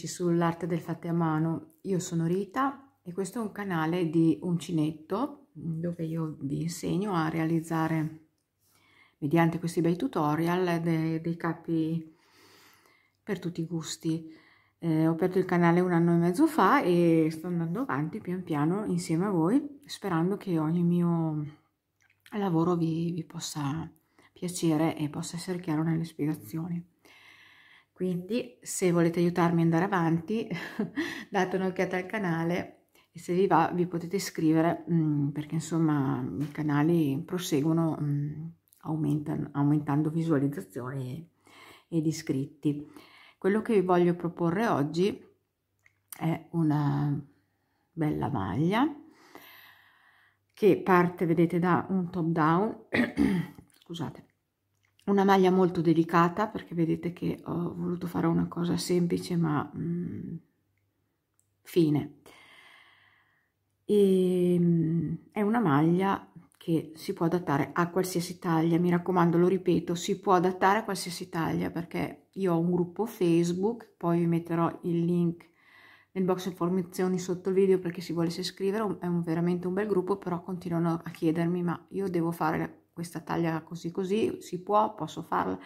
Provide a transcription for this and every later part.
amici sull'arte del fatte a mano, io sono Rita e questo è un canale di uncinetto dove io vi insegno a realizzare mediante questi bei tutorial dei, dei capi per tutti i gusti. Eh, ho aperto il canale un anno e mezzo fa e sto andando avanti pian piano insieme a voi sperando che ogni mio lavoro vi, vi possa piacere e possa essere chiaro nelle spiegazioni. Quindi se volete aiutarmi ad andare avanti, date un'occhiata al canale e se vi va vi potete iscrivere mm, perché insomma i canali proseguono mm, aumentando visualizzazioni ed iscritti. Quello che vi voglio proporre oggi è una bella maglia che parte, vedete, da un top down, scusate, una maglia molto delicata perché vedete che ho voluto fare una cosa semplice ma mm, fine e, ehm, è una maglia che si può adattare a qualsiasi taglia mi raccomando lo ripeto si può adattare a qualsiasi taglia perché io ho un gruppo facebook poi vi metterò il link nel box informazioni sotto il video perché si volesse iscrivere è un, veramente un bel gruppo però continuano a chiedermi ma io devo fare questa taglia così così, si può, posso farla.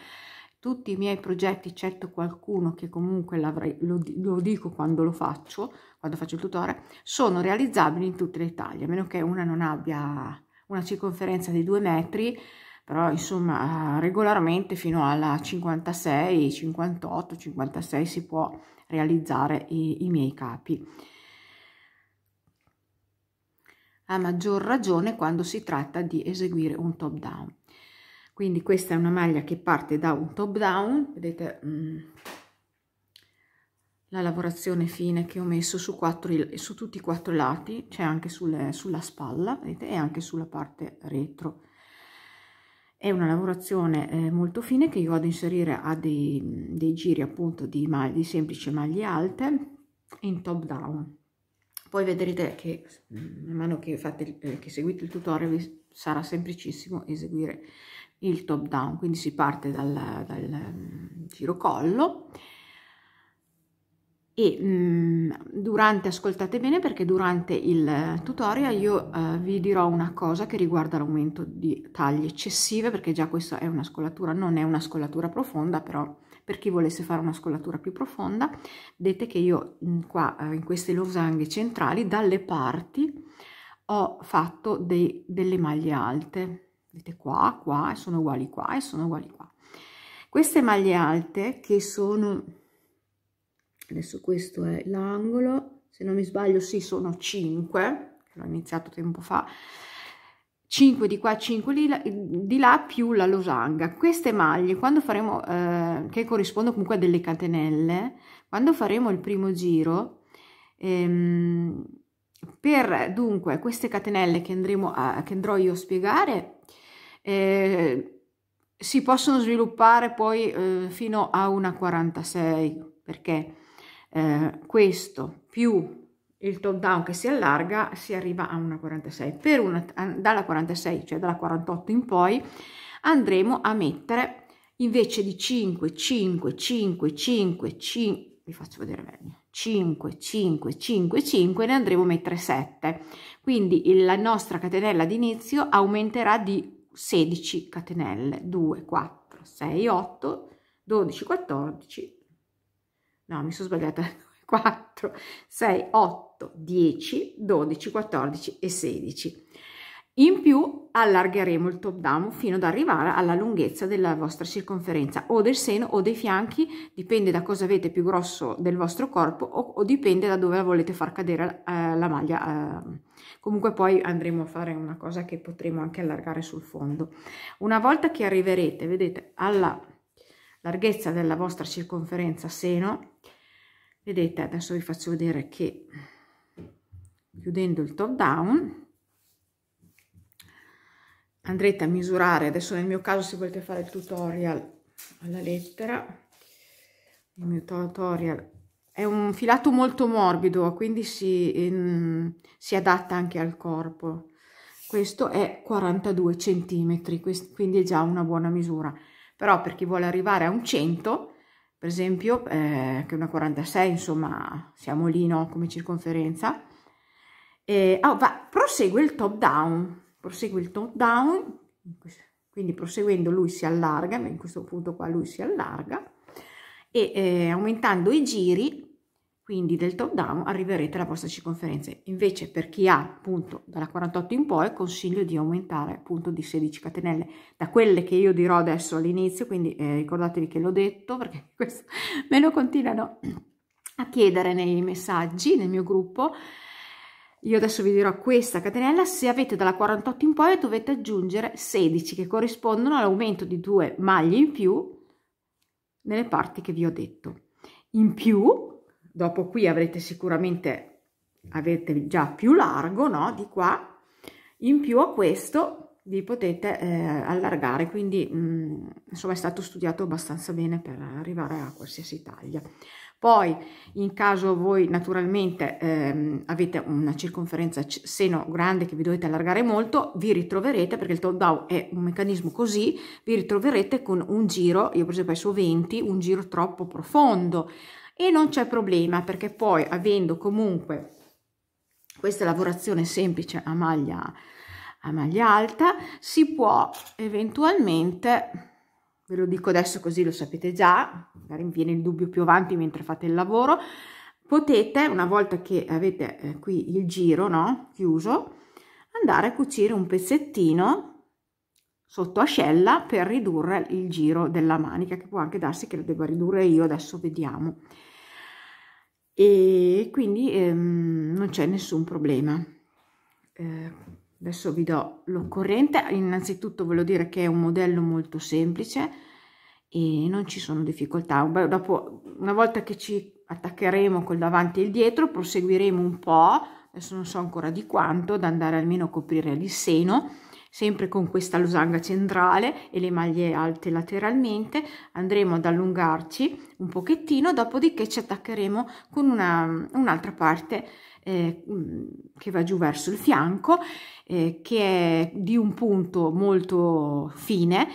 Tutti i miei progetti, certo qualcuno che comunque lo, lo dico quando lo faccio, quando faccio il tutorial, sono realizzabili in tutte le taglie, a meno che una non abbia una circonferenza di due metri, però insomma regolarmente fino alla 56, 58, 56 si può realizzare i, i miei capi a maggior ragione quando si tratta di eseguire un top down. Quindi questa è una maglia che parte da un top down, vedete mm, la lavorazione fine che ho messo su, quattro, su tutti i quattro lati, c'è cioè anche sulle, sulla spalla vedete, e anche sulla parte retro è una lavorazione eh, molto fine che io vado ad inserire a dei, dei giri appunto di, maglie, di semplici maglie alte in top down poi vedrete che man mm, mano che, fate, eh, che seguite il tutorial sarà semplicissimo eseguire il top down quindi si parte dal, dal mm, giro collo e mh, mm, durante ascoltate bene perché durante il eh, tutorial io eh, vi dirò una cosa che riguarda l'aumento di tagli eccessive perché già questa è una scolatura non è una scolatura profonda però per chi volesse fare una scollatura più profonda vedete che io mm, qua eh, in queste losanghe centrali dalle parti ho fatto dei, delle maglie alte vedete qua qua e sono uguali qua e sono uguali qua queste maglie alte che sono adesso questo è l'angolo se non mi sbaglio sì sono 5 l'ho iniziato tempo fa 5 di qua 5 di là, di là, più la losanga queste maglie quando faremo eh, che corrispondono comunque a delle catenelle quando faremo il primo giro ehm, per dunque queste catenelle che andremo a che andrò io a spiegare eh, si possono sviluppare poi eh, fino a una 46 perché eh, questo più il top down che si allarga si arriva a una 46 per una dalla 46 cioè dalla 48 in poi andremo a mettere invece di 5 5 5 5 5 vi faccio vedere meglio 5 5 5 5 ne andremo a mettere 7 quindi la nostra catenella d'inizio aumenterà di 16 catenelle 2 4 6 8 12 14 no mi sono sbagliata 4 6 8 8, 10, 12, 14 e 16. In più allargheremo il top down fino ad arrivare alla lunghezza della vostra circonferenza o del seno o dei fianchi, dipende da cosa avete più grosso del vostro corpo o, o dipende da dove volete far cadere eh, la maglia. Eh. Comunque poi andremo a fare una cosa che potremo anche allargare sul fondo. Una volta che arriverete, vedete, alla larghezza della vostra circonferenza seno, vedete, adesso vi faccio vedere che chiudendo il top down andrete a misurare adesso nel mio caso se volete fare il tutorial alla lettera il mio tutorial è un filato molto morbido quindi si, in, ehm, si adatta anche al corpo questo è 42 centimetri quindi è già una buona misura però per chi vuole arrivare a un 100 per esempio eh, che una 46 insomma siamo lì no come circonferenza eh, oh, va, prosegue il top down, prosegue il top down, quindi proseguendo lui si allarga, in questo punto qua lui si allarga, e eh, aumentando i giri, quindi del top down, arriverete alla vostra circonferenza. Invece per chi ha appunto dalla 48 in poi, consiglio di aumentare appunto di 16 catenelle, da quelle che io dirò adesso all'inizio, quindi eh, ricordatevi che l'ho detto, perché questo me lo continuano a chiedere nei messaggi, nel mio gruppo, io adesso vi dirò questa catenella, se avete dalla 48 in poi dovete aggiungere 16 che corrispondono all'aumento di due maglie in più nelle parti che vi ho detto. In più, dopo qui avrete sicuramente, avete già più largo, no? Di qua, in più a questo vi potete eh, allargare, quindi mh, mm, insomma è stato studiato abbastanza bene per arrivare a qualsiasi taglia. Poi in caso voi naturalmente ehm, avete una circonferenza seno grande che vi dovete allargare molto, vi ritroverete, perché il top down è un meccanismo così, vi ritroverete con un giro, io per esempio adesso 20, un giro troppo profondo e non c'è problema perché poi avendo comunque questa lavorazione semplice a maglia, a maglia alta si può eventualmente ve lo dico adesso così lo sapete già, magari viene il dubbio più avanti mentre fate il lavoro, potete, una volta che avete eh, qui il giro no? chiuso, andare a cucire un pezzettino sotto ascella per ridurre il giro della manica, che può anche darsi che lo debba ridurre io, adesso vediamo. E quindi ehm, non c'è nessun problema. Eh, adesso vi do l'occorrente innanzitutto ve lo dire che è un modello molto semplice e non ci sono difficoltà dopo una volta che ci attaccheremo col davanti e il dietro proseguiremo un po' adesso non so ancora di quanto da andare almeno a coprire il seno sempre con questa losanga centrale e le maglie alte lateralmente andremo ad allungarci un pochettino dopodiché ci attaccheremo con un'altra un parte eh, che va giù verso il fianco, eh, che è di un punto molto fine,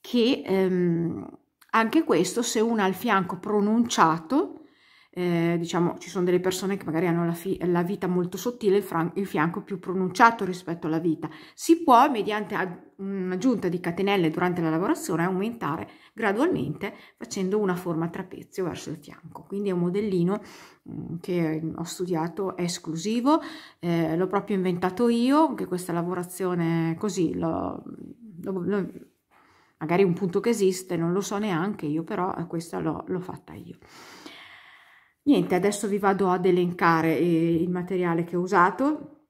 che ehm, anche questo se uno ha il fianco pronunciato, eh, diciamo ci sono delle persone che magari hanno la, la vita molto sottile, il, il, fianco più pronunciato rispetto alla vita. Si può, mediante un'aggiunta di catenelle durante la lavorazione, aumentare gradualmente facendo una forma trapezio verso il fianco. Quindi è un modellino mm, che ho studiato, è esclusivo, eh, l'ho proprio inventato io, anche questa lavorazione così l'ho magari un punto che esiste, non lo so neanche io, però questa l'ho fatta io. Niente, adesso vi vado ad elencare eh, il materiale che ho usato.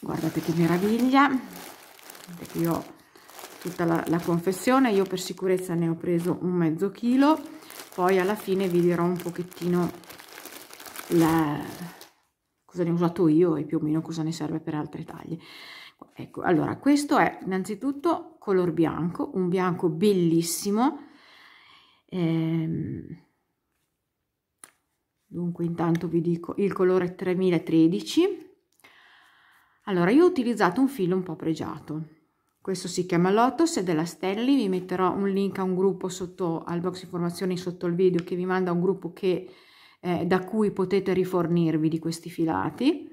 Guardate che meraviglia. io ho tutta la, la confezione, io per sicurezza ne ho preso un mezzo chilo. Poi alla fine vi dirò un pochettino la, cosa ne ho usato io e più o meno cosa ne serve per altre taglie. Ecco, allora questo è innanzitutto color bianco, un bianco bellissimo. Ehm, dunque intanto vi dico il colore 3013 allora io ho utilizzato un filo un po' pregiato questo si chiama Lotus ed è della Stanley vi metterò un link a un gruppo sotto al box informazioni sotto il video che vi manda un gruppo che eh, da cui potete rifornirvi di questi filati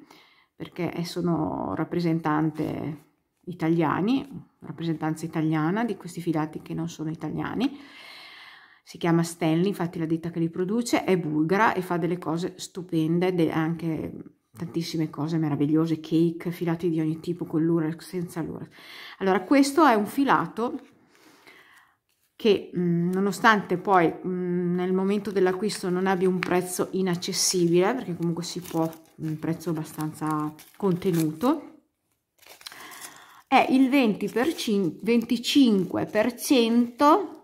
perché eh, sono rappresentante italiani rappresentanza italiana di questi filati che non sono italiani si chiama Stanley, infatti la ditta che li produce, è bulgara e fa delle cose stupende, de anche tantissime cose meravigliose, cake, filati di ogni tipo, con l'urex, senza l'urex. Allora, questo è un filato che mh, mm, nonostante poi mh, mm, nel momento dell'acquisto non abbia un prezzo inaccessibile, perché comunque si può, un prezzo abbastanza contenuto, è il 20 per 25%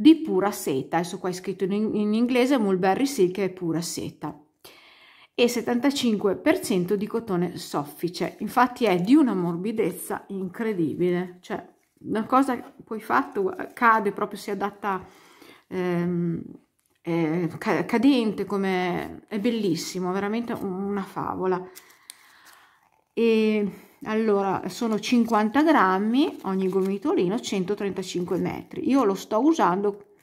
di pura seta, adesso qua è scritto in, in inglese mulberry silk è pura seta, e 75% di cotone soffice, infatti è di una morbidezza incredibile, cioè una cosa poi fatto cade proprio, si adatta ehm, è cadente, come, è bellissimo, veramente una favola. E allora sono 50 grammi ogni gomitolino 135 metri io lo sto usando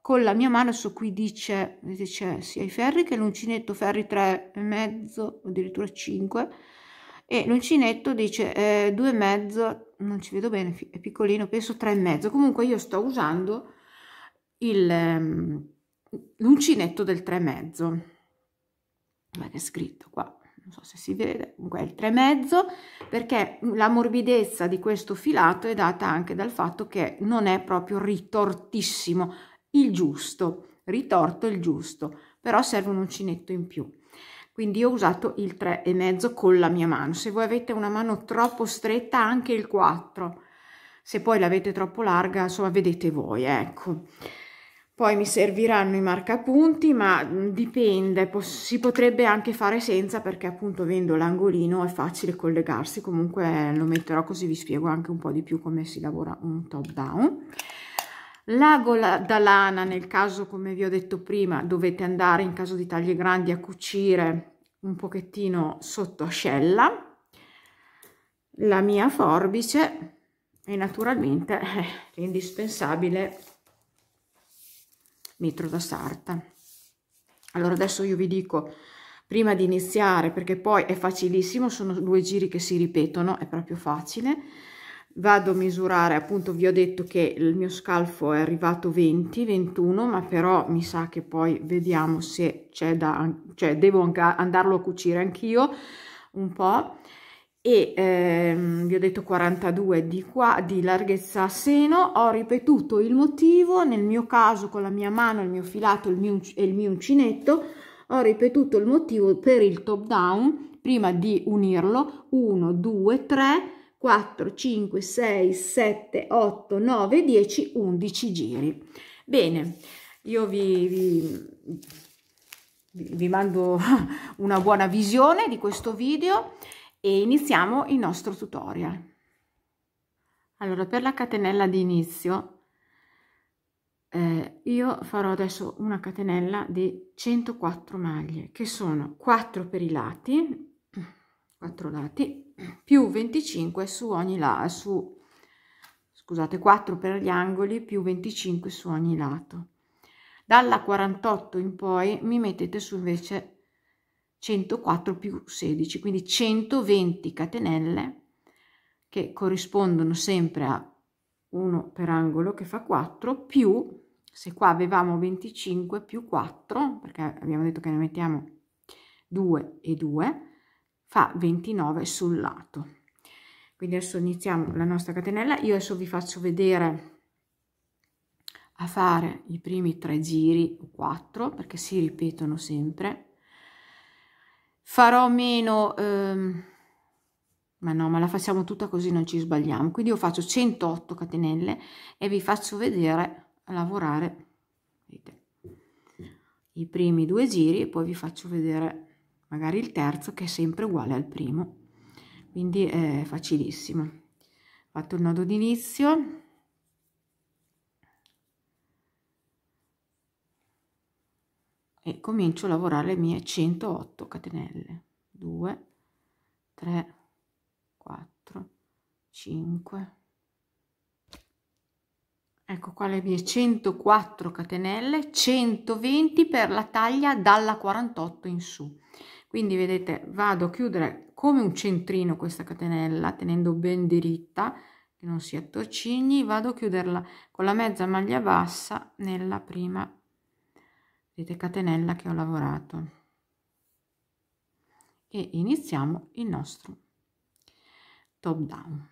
con la mia mano adesso qui dice, dice sia i ferri che l'uncinetto ferri 3 e mezzo addirittura 5 e l'uncinetto dice 2 eh, e mezzo non ci vedo bene è piccolino penso 3 e mezzo comunque io sto usando ehm, l'uncinetto del 3 e mezzo ma che è scritto qua non so se si vede, comunque è il 3,5 perché la morbidezza di questo filato è data anche dal fatto che non è proprio ritortissimo, il giusto, ritorto il giusto, però serve un uncinetto in più. Quindi ho usato il 3,5 con la mia mano, se voi avete una mano troppo stretta anche il 4, se poi l'avete troppo larga, insomma vedete voi, ecco. Poi mi serviranno i marcapunti, ma dipende, si potrebbe anche fare senza perché appunto vendo l'angolino è facile collegarsi, comunque lo metterò così vi spiego anche un po' di più come si lavora un top down. La gola da lana, nel caso come vi ho detto prima, dovete andare in caso di tagli grandi a cucire un pochettino sotto ascella. La mia forbice e naturalmente eh, è indispensabile metro da sarta allora adesso io vi dico prima di iniziare perché poi è facilissimo sono due giri che si ripetono è proprio facile vado a misurare appunto vi ho detto che il mio scalfo è arrivato 20 21 ma però mi sa che poi vediamo se c'è da cioè devo andarlo a cucire anch'io un po e ehm, vi ho detto 42 di qua di larghezza a seno ho ripetuto il motivo nel mio caso con la mia mano il mio filato il mio, e il mio uncinetto ho ripetuto il motivo per il top down prima di unirlo 1 2 3 4 5 6 7 8 9 10 11 giri bene io vi, vi, vi mando una buona visione di questo video e iniziamo il nostro tutorial. Allora, per la catenella di inizio, eh, io farò adesso una catenella di 104 maglie, che sono 4 per i lati, 4 lati, più 25 su ogni lato, su, scusate, 4 per gli angoli, più 25 su ogni lato. Dalla 48 in poi mi mettete su invece 104 più 16, quindi 120 catenelle che corrispondono sempre a 1 per angolo che fa 4 più, se qua avevamo 25 più 4, perché abbiamo detto che ne mettiamo 2 e 2, fa 29 sul lato. Quindi adesso iniziamo la nostra catenella, io adesso vi faccio vedere a fare i primi tre giri o 4 perché si ripetono sempre farò meno ehm, ma no ma la facciamo tutta così non ci sbagliamo quindi io faccio 108 catenelle e vi faccio vedere a lavorare vedete, i primi due giri e poi vi faccio vedere magari il terzo che è sempre uguale al primo quindi è facilissimo fatto il nodo d'inizio e comincio a lavorare le mie 108 catenelle 2 3 4 5 ecco qua le mie 104 catenelle 120 per la taglia dalla 48 in su quindi vedete vado a chiudere come un centrino questa catenella tenendo ben diritta che non si attorcigni vado a chiuderla con la mezza maglia bassa nella prima vedete catenella che ho lavorato e iniziamo il nostro top down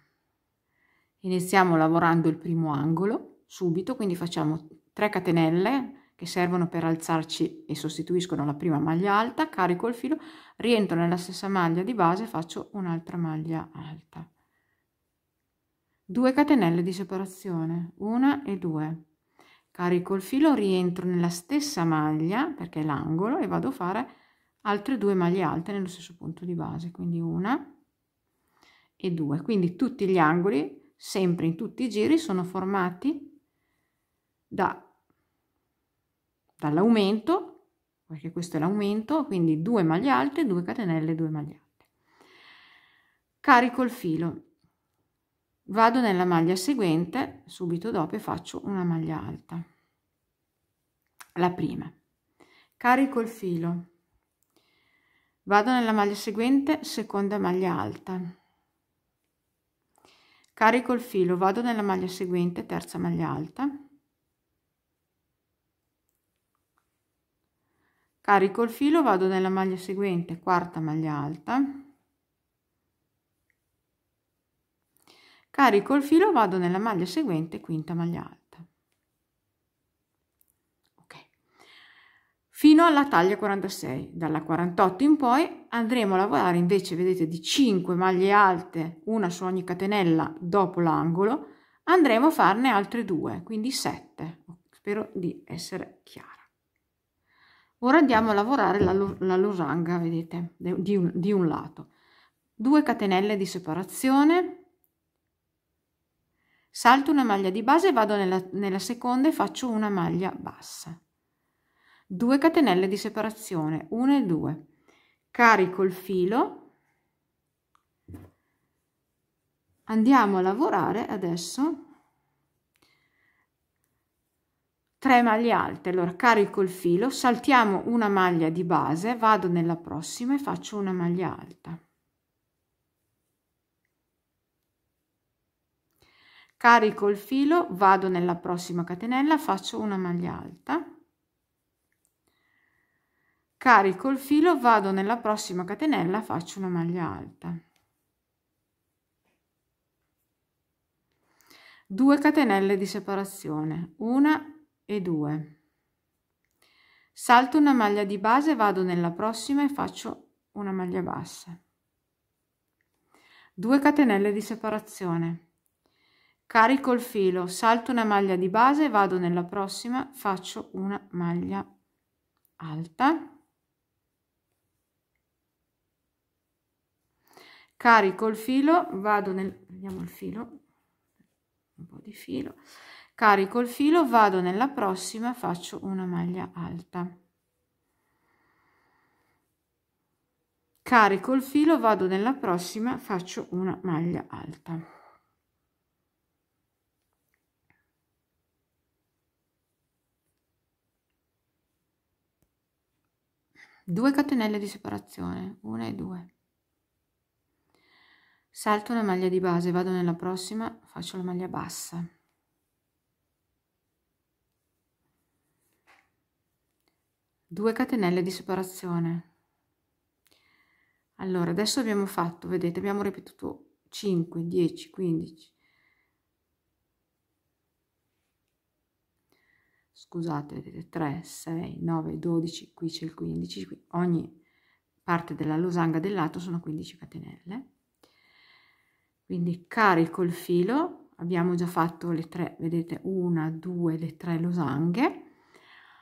iniziamo lavorando il primo angolo subito quindi facciamo 3 catenelle che servono per alzarci e sostituiscono la prima maglia alta carico il filo rientro nella stessa maglia di base faccio un'altra maglia alta 2 catenelle di separazione 1 e 2 Carico il filo, rientro nella stessa maglia, perché è l'angolo, e vado a fare altre due maglie alte nello stesso punto di base, quindi una e due. Quindi tutti gli angoli, sempre in tutti i giri, sono formati da, dall'aumento, perché questo è l'aumento, quindi due maglie alte, due catenelle, due maglie alte. Carico il filo, vado nella maglia seguente subito dopo e faccio una maglia alta la prima carico il filo vado nella maglia seguente seconda maglia alta carico il filo vado nella maglia seguente terza maglia alta carico il filo vado nella maglia seguente quarta maglia alta carico il filo, vado nella maglia seguente, quinta maglia alta. Ok. Fino alla taglia 46, dalla 48 in poi andremo a lavorare invece, vedete, di 5 maglie alte, una su ogni catenella dopo l'angolo, andremo a farne altre due, quindi 7. Spero di essere chiara. Ora andiamo a lavorare la, la losanga, vedete, di un, di un lato. 2 catenelle di separazione, salto una maglia di base vado nella, nella seconda e faccio una maglia bassa 2 catenelle di separazione 1 e 2 carico il filo andiamo a lavorare adesso 3 maglie alte allora carico il filo saltiamo una maglia di base vado nella prossima e faccio una maglia alta carico il filo vado nella prossima catenella faccio una maglia alta carico il filo vado nella prossima catenella faccio una maglia alta 2 catenelle di separazione una e 2 salto una maglia di base vado nella prossima e faccio una maglia bassa 2 catenelle di separazione carico il filo, salto una maglia di base, vado nella prossima, faccio una maglia alta, carico il filo, vado nel... vediamo il filo, un po' di filo, carico il filo, vado nella prossima, faccio una maglia alta. Carico il filo, vado nella prossima, faccio una maglia alta. 2 catenelle di separazione 1 e 2 salto una maglia di base vado nella prossima faccio la maglia bassa due catenelle di separazione allora adesso abbiamo fatto vedete abbiamo ripetuto 5 10 15 scusate, vedete 3, 6, 9, 12, qui c'è il 15, qui ogni parte della losanga del lato sono 15 catenelle. Quindi carico il filo, abbiamo già fatto le tre, vedete, una, due, le tre losanghe.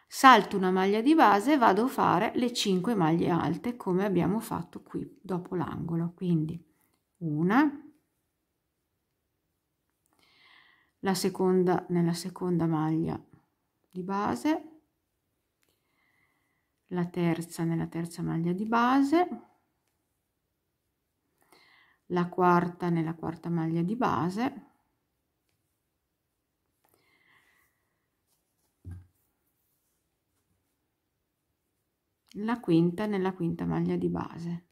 Salto una maglia di base e vado a fare le 5 maglie alte come abbiamo fatto qui dopo l'angolo. Quindi una, la seconda nella seconda maglia di base la terza nella terza maglia di base la quarta nella quarta maglia di base la quinta nella quinta maglia di base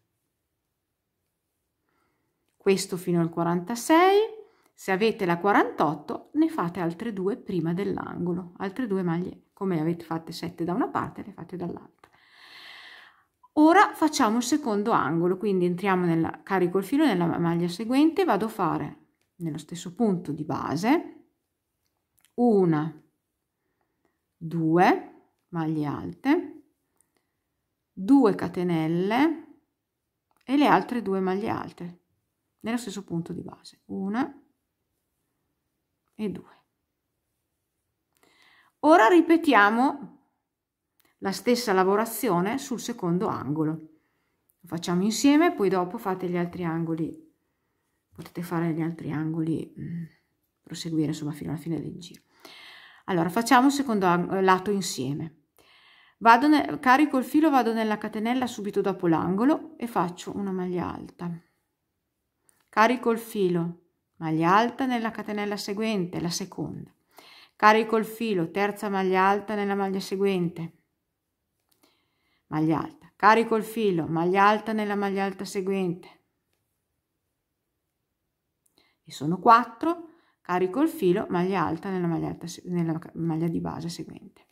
questo fino al 46 se avete la 48 ne fate altre due prima dell'angolo, altre due maglie, come avete fatte 7 da una parte le fate dall'altra. Ora facciamo il secondo angolo, quindi entriamo nella, carico il filo nella maglia seguente, vado a fare nello stesso punto di base una, due maglie alte, 2 catenelle e le altre due maglie alte nello stesso punto di base, una, e 2. Ora ripetiamo la stessa lavorazione sul secondo angolo. Lo facciamo insieme, poi dopo fate gli altri angoli, potete fare gli altri angoli, mm, proseguire insomma fino alla fine del giro. Allora facciamo il secondo eh, lato insieme. Vado nel, carico il filo, vado nella catenella subito dopo l'angolo e faccio una maglia alta. Carico il filo, maglia alta nella catenella seguente, la seconda. Carico il filo, terza maglia alta nella maglia seguente, maglia alta. Carico il filo, maglia alta nella maglia alta seguente. E sono quattro, carico il filo, maglia alta nella maglia, alta, nella maglia di base seguente.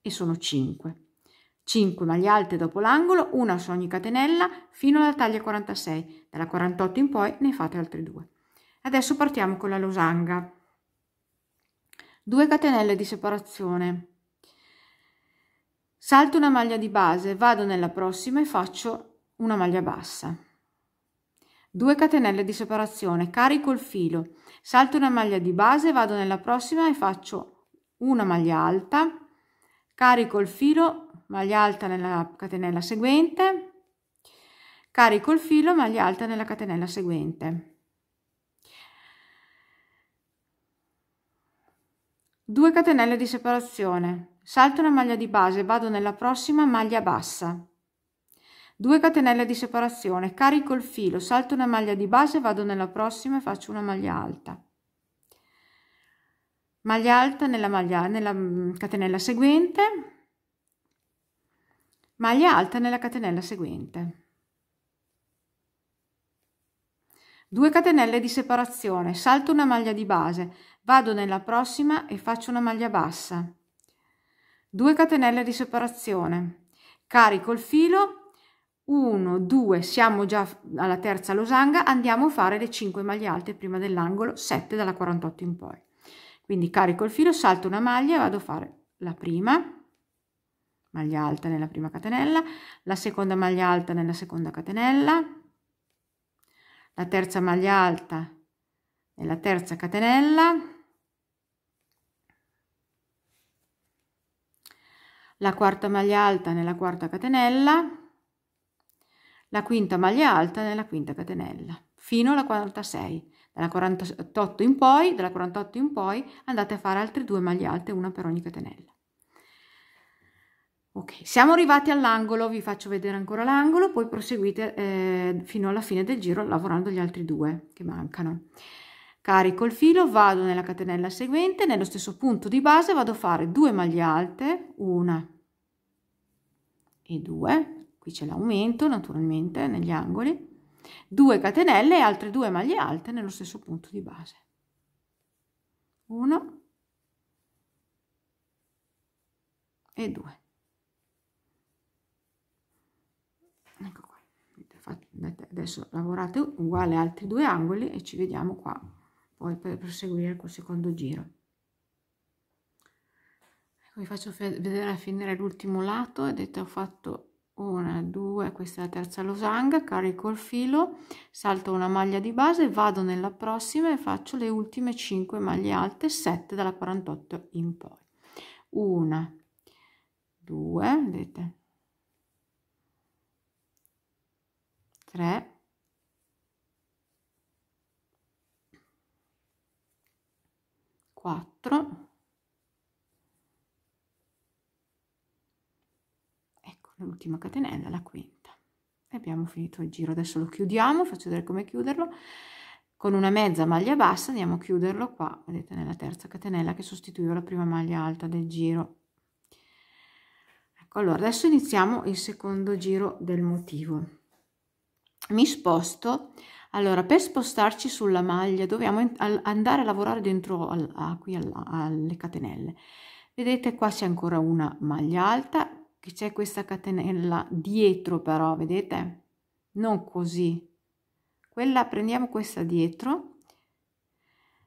E sono cinque. 5 maglie alte dopo l'angolo, una su ogni catenella fino alla taglia 46, dalla 48 in poi ne fate altre due. Adesso partiamo con la losanga. 2 catenelle di separazione. Salto una maglia di base, vado nella prossima e faccio una maglia bassa. 2 catenelle di separazione, carico il filo, salto una maglia di base, vado nella prossima e faccio una maglia alta, carico il filo, maglia alta nella catenella seguente carico il filo maglia alta nella catenella seguente 2 catenelle di separazione salto una maglia di base vado nella prossima maglia bassa 2 catenelle di separazione carico il filo salto una maglia di base vado nella prossima e faccio una maglia alta maglia alta nella maglia nella mm, catenella seguente maglia alta nella catenella seguente 2 catenelle di separazione salto una maglia di base vado nella prossima e faccio una maglia bassa 2 catenelle di separazione carico il filo 1 2 siamo già alla terza losanga andiamo a fare le 5 maglie alte prima dell'angolo 7 dalla 48 in poi quindi carico il filo salto una maglia vado a fare la prima maglia alta nella prima catenella, la seconda maglia alta nella seconda catenella, la terza maglia alta nella terza catenella, la quarta maglia alta nella quarta catenella, la quinta maglia alta nella quinta catenella, fino alla 46. Dalla 48 in poi, dalla 48 in poi andate a fare altre due maglie alte, una per ogni catenella. Ok, siamo arrivati all'angolo, vi faccio vedere ancora l'angolo, poi proseguite eh, fino alla fine del giro lavorando gli altri due che mancano. Carico il filo, vado nella catenella seguente, nello stesso punto di base vado a fare due maglie alte, una e due, qui c'è l'aumento naturalmente negli angoli, due catenelle e altre due maglie alte nello stesso punto di base. 1 e due. adesso lavorate uguale altri due angoli e ci vediamo qua poi per proseguire col secondo giro ecco, vi faccio vedere a finire l'ultimo lato vedete ho fatto una due questa è la terza losanga carico il filo salto una maglia di base vado nella prossima e faccio le ultime 5 maglie alte 7 dalla 48 in poi una due vedete 3 4 ecco l'ultima catenella la quinta e abbiamo finito il giro adesso lo chiudiamo faccio vedere come chiuderlo con una mezza maglia bassa andiamo a chiuderlo qua vedete nella terza catenella che sostituiva la prima maglia alta del giro ecco allora adesso iniziamo il secondo giro del motivo mi sposto allora per spostarci sulla maglia dobbiamo andare a lavorare dentro al, a, qui al, alle catenelle vedete qua c'è ancora una maglia alta che c'è questa catenella dietro però vedete non così quella prendiamo questa dietro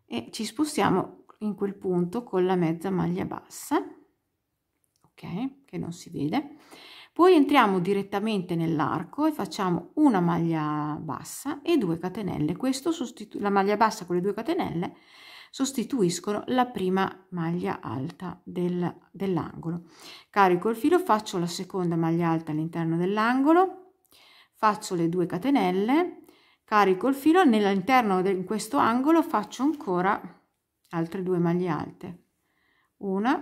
e ci spostiamo in quel punto con la mezza maglia bassa ok che non si vede poi entriamo direttamente nell'arco e facciamo una maglia bassa e due catenelle questo sostitu- la maglia bassa con le due catenelle sostituiscono la prima maglia alta del, dell'angolo carico il filo faccio la seconda maglia alta all'interno dell'angolo faccio le due catenelle carico il filo nell'interno di questo angolo faccio ancora altre due maglie alte una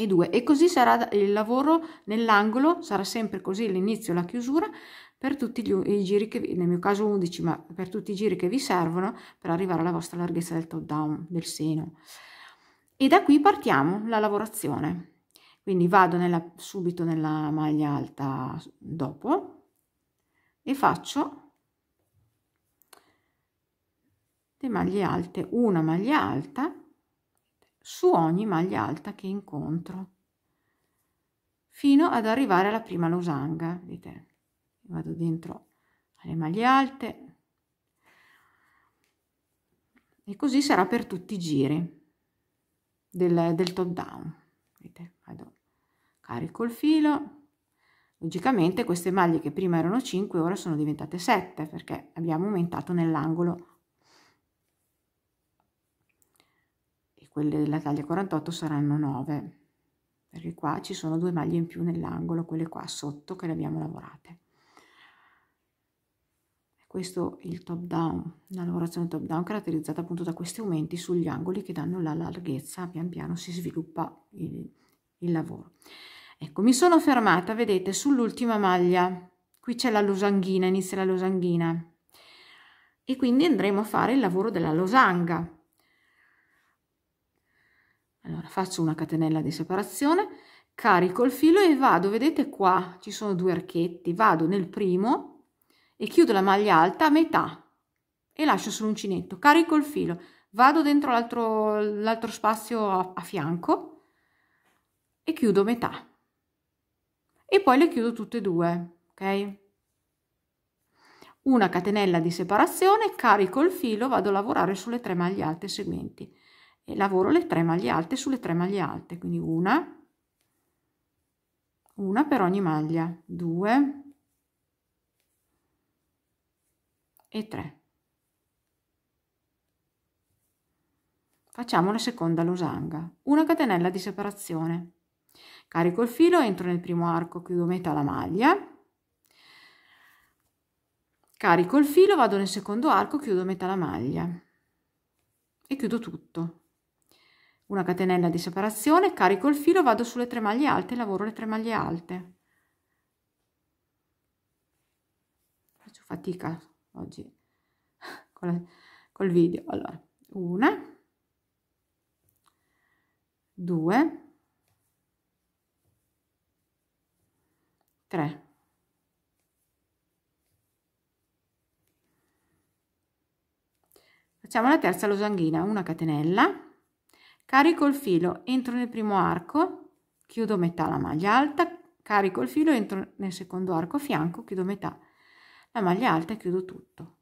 e 2 e così sarà il lavoro nell'angolo sarà sempre così l'inizio la chiusura per tutti gli, i giri che nel mio caso 11 ma per tutti i giri che vi servono per arrivare alla vostra larghezza del top down del seno e da qui partiamo la lavorazione quindi vado nella, subito nella maglia alta dopo e faccio le maglie alte una maglia alta su ogni maglia alta che incontro fino ad arrivare alla prima losanga vedete vado dentro alle maglie alte e così sarà per tutti i giri del, del top down vedete vado carico il filo logicamente queste maglie che prima erano 5 ora sono diventate 7 perché abbiamo aumentato nell'angolo quelle della taglia 48 saranno 9 perché qua ci sono due maglie in più nell'angolo quelle qua sotto che le abbiamo lavorate questo è il top down la lavorazione top down caratterizzata appunto da questi aumenti sugli angoli che danno la larghezza pian piano si sviluppa il, il lavoro ecco mi sono fermata vedete sull'ultima maglia qui c'è la losanghina inizia la losanghina e quindi andremo a fare il lavoro della losanga allora faccio una catenella di separazione, carico il filo e vado, vedete qua ci sono due archetti, vado nel primo e chiudo la maglia alta a metà e lascio sull'uncinetto, carico il filo, vado dentro l'altro spazio a, a fianco e chiudo metà e poi le chiudo tutte e due, ok? Una catenella di separazione, carico il filo, vado a lavorare sulle tre maglie alte seguenti e lavoro le tre maglie alte sulle tre maglie alte quindi una una per ogni maglia 2 e 3 facciamo la seconda losanga una catenella di separazione carico il filo entro nel primo arco chiudo metà la maglia carico il filo vado nel secondo arco chiudo metà la maglia e chiudo tutto una catenella di separazione, carico il filo, vado sulle tre maglie alte lavoro le tre maglie alte. Faccio fatica oggi con la, col video. Allora, una, due, tre. Facciamo la terza losanghina, una catenella, Carico il filo, entro nel primo arco, chiudo metà la maglia alta, carico il filo, entro nel secondo arco fianco, chiudo metà la maglia alta e chiudo tutto.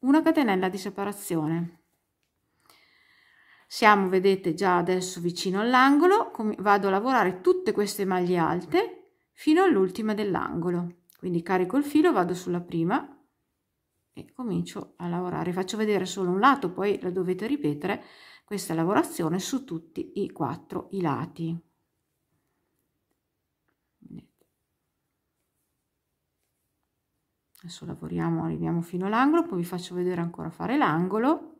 Una catenella di separazione. Siamo, vedete, già adesso vicino all'angolo, vado a lavorare tutte queste maglie alte fino all'ultima dell'angolo. Quindi carico il filo, vado sulla prima, e comincio a lavorare. Faccio vedere solo un lato, poi la dovete ripetere questa lavorazione su tutti i quattro i lati adesso lavoriamo arriviamo fino all'angolo poi vi faccio vedere ancora fare l'angolo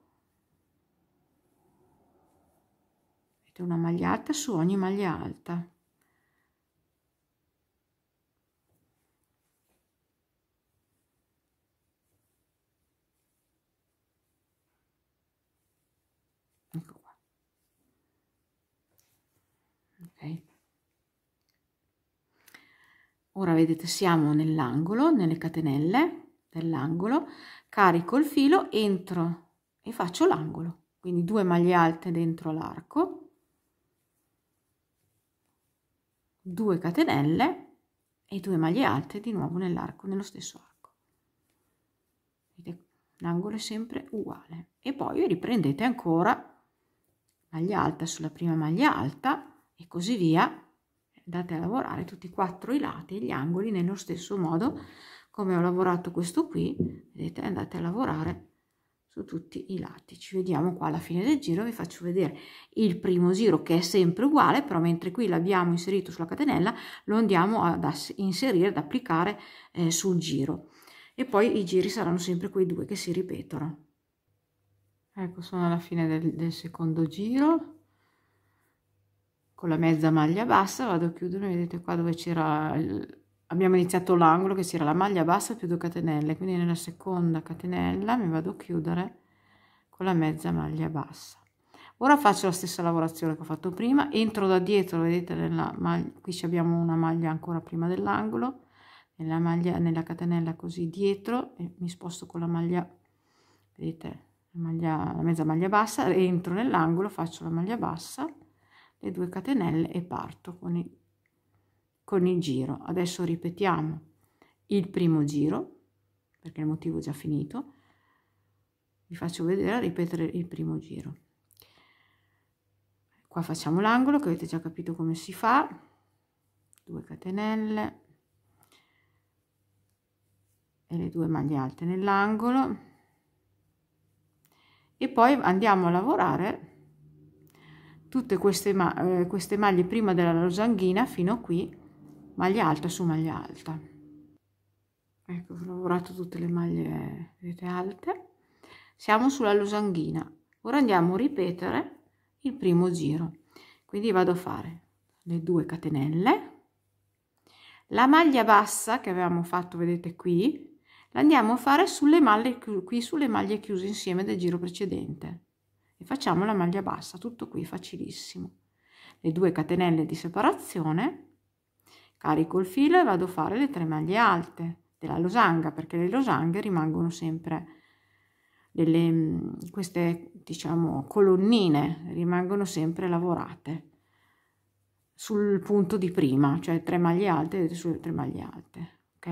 una maglia alta su ogni maglia alta Ora vedete siamo nell'angolo, nelle catenelle dell'angolo, carico il filo, entro e faccio l'angolo. Quindi due maglie alte dentro l'arco, 2 catenelle e 2 maglie alte di nuovo nell'arco, nello stesso arco. l'angolo è sempre uguale. E poi riprendete ancora maglia alta sulla prima maglia alta e così via andate a lavorare tutti e quattro i lati e gli angoli nello stesso modo come ho lavorato questo qui vedete andate a lavorare su tutti i lati ci vediamo qua alla fine del giro vi faccio vedere il primo giro che è sempre uguale però mentre qui l'abbiamo inserito sulla catenella lo andiamo ad inserire ad applicare eh, sul giro e poi i giri saranno sempre quei due che si ripetono ecco sono alla fine del, del secondo giro con la mezza maglia bassa vado a chiudere vedete qua dove c'era abbiamo iniziato l'angolo che c'era la maglia bassa più due catenelle quindi nella seconda catenella mi vado a chiudere con la mezza maglia bassa ora faccio la stessa lavorazione che ho fatto prima entro da dietro vedete nella maglia qui abbiamo una maglia ancora prima dell'angolo nella maglia nella catenella così dietro e mi sposto con la maglia vedete la, maglia, la mezza maglia bassa entro nell'angolo faccio la maglia bassa le due catenelle e parto con il, con il giro adesso ripetiamo il primo giro perché il motivo è già finito vi faccio vedere a ripetere il primo giro qua facciamo l'angolo che avete già capito come si fa 2 catenelle e le due maglie alte nell'angolo e poi andiamo a lavorare tutte queste, ma eh, queste maglie prima della losanghina fino a qui maglia alta su maglia alta ecco ho lavorato tutte le maglie vedete, alte siamo sulla losanghina ora andiamo a ripetere il primo giro quindi vado a fare le due catenelle la maglia bassa che avevamo fatto vedete qui la andiamo a fare sulle maglie qui sulle maglie chiuse insieme del giro precedente e facciamo la maglia bassa, tutto qui facilissimo. Le due catenelle di separazione, carico il filo e vado a fare le tre maglie alte della losanga perché le losanghe rimangono sempre delle, mm, queste diciamo colonnine rimangono sempre lavorate sul punto di prima, cioè tre maglie alte sulle tre maglie alte, ok?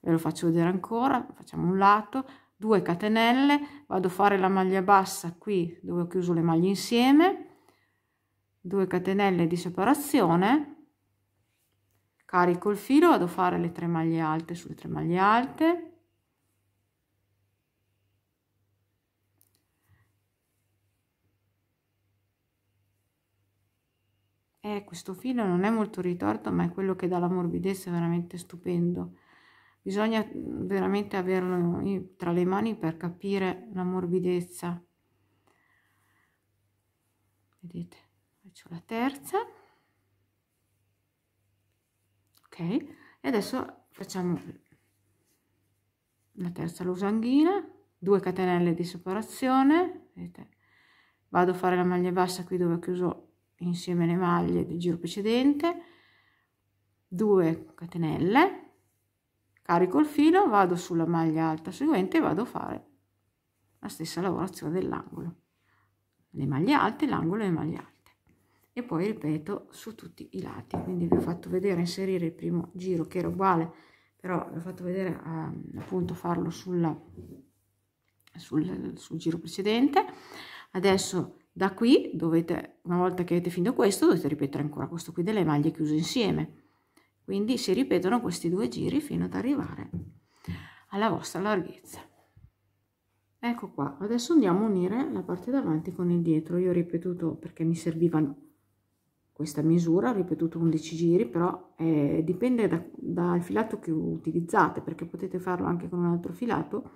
Ve lo faccio vedere ancora, facciamo un lato, 2 catenelle vado a fare la maglia bassa qui dove ho chiuso le maglie insieme 2 catenelle di separazione carico il filo vado a fare le tre maglie alte sulle tre maglie alte e eh, questo filo non è molto ritorto ma è quello che dà la morbidezza veramente stupendo bisogna mhmm, veramente averlo tra le mani per capire la morbidezza vedete faccio la terza ok e adesso facciamo la terza lusanghina 2 catenelle di separazione vedete vado a fare la maglia bassa qui dove ho chiuso insieme le maglie del giro precedente 2 catenelle carico il filo vado sulla maglia alta seguente e vado a fare la stessa lavorazione dell'angolo le maglie alte l'angolo e le maglie alte e poi ripeto su tutti i lati quindi vi ho fatto vedere inserire il primo giro che era uguale però vi ho fatto vedere eh, appunto farlo sulla, sul, sul giro precedente adesso da qui dovete una volta che avete finito questo dovete ripetere ancora questo qui delle maglie chiuse insieme quindi si ripetono questi due giri fino ad arrivare alla vostra larghezza. Ecco qua, adesso andiamo a unire la parte davanti con il dietro. Io ho ripetuto perché mi servivano questa misura, ho ripetuto 11 giri, però eh, dipende da, dal filato che utilizzate, perché potete farlo anche con un altro filato,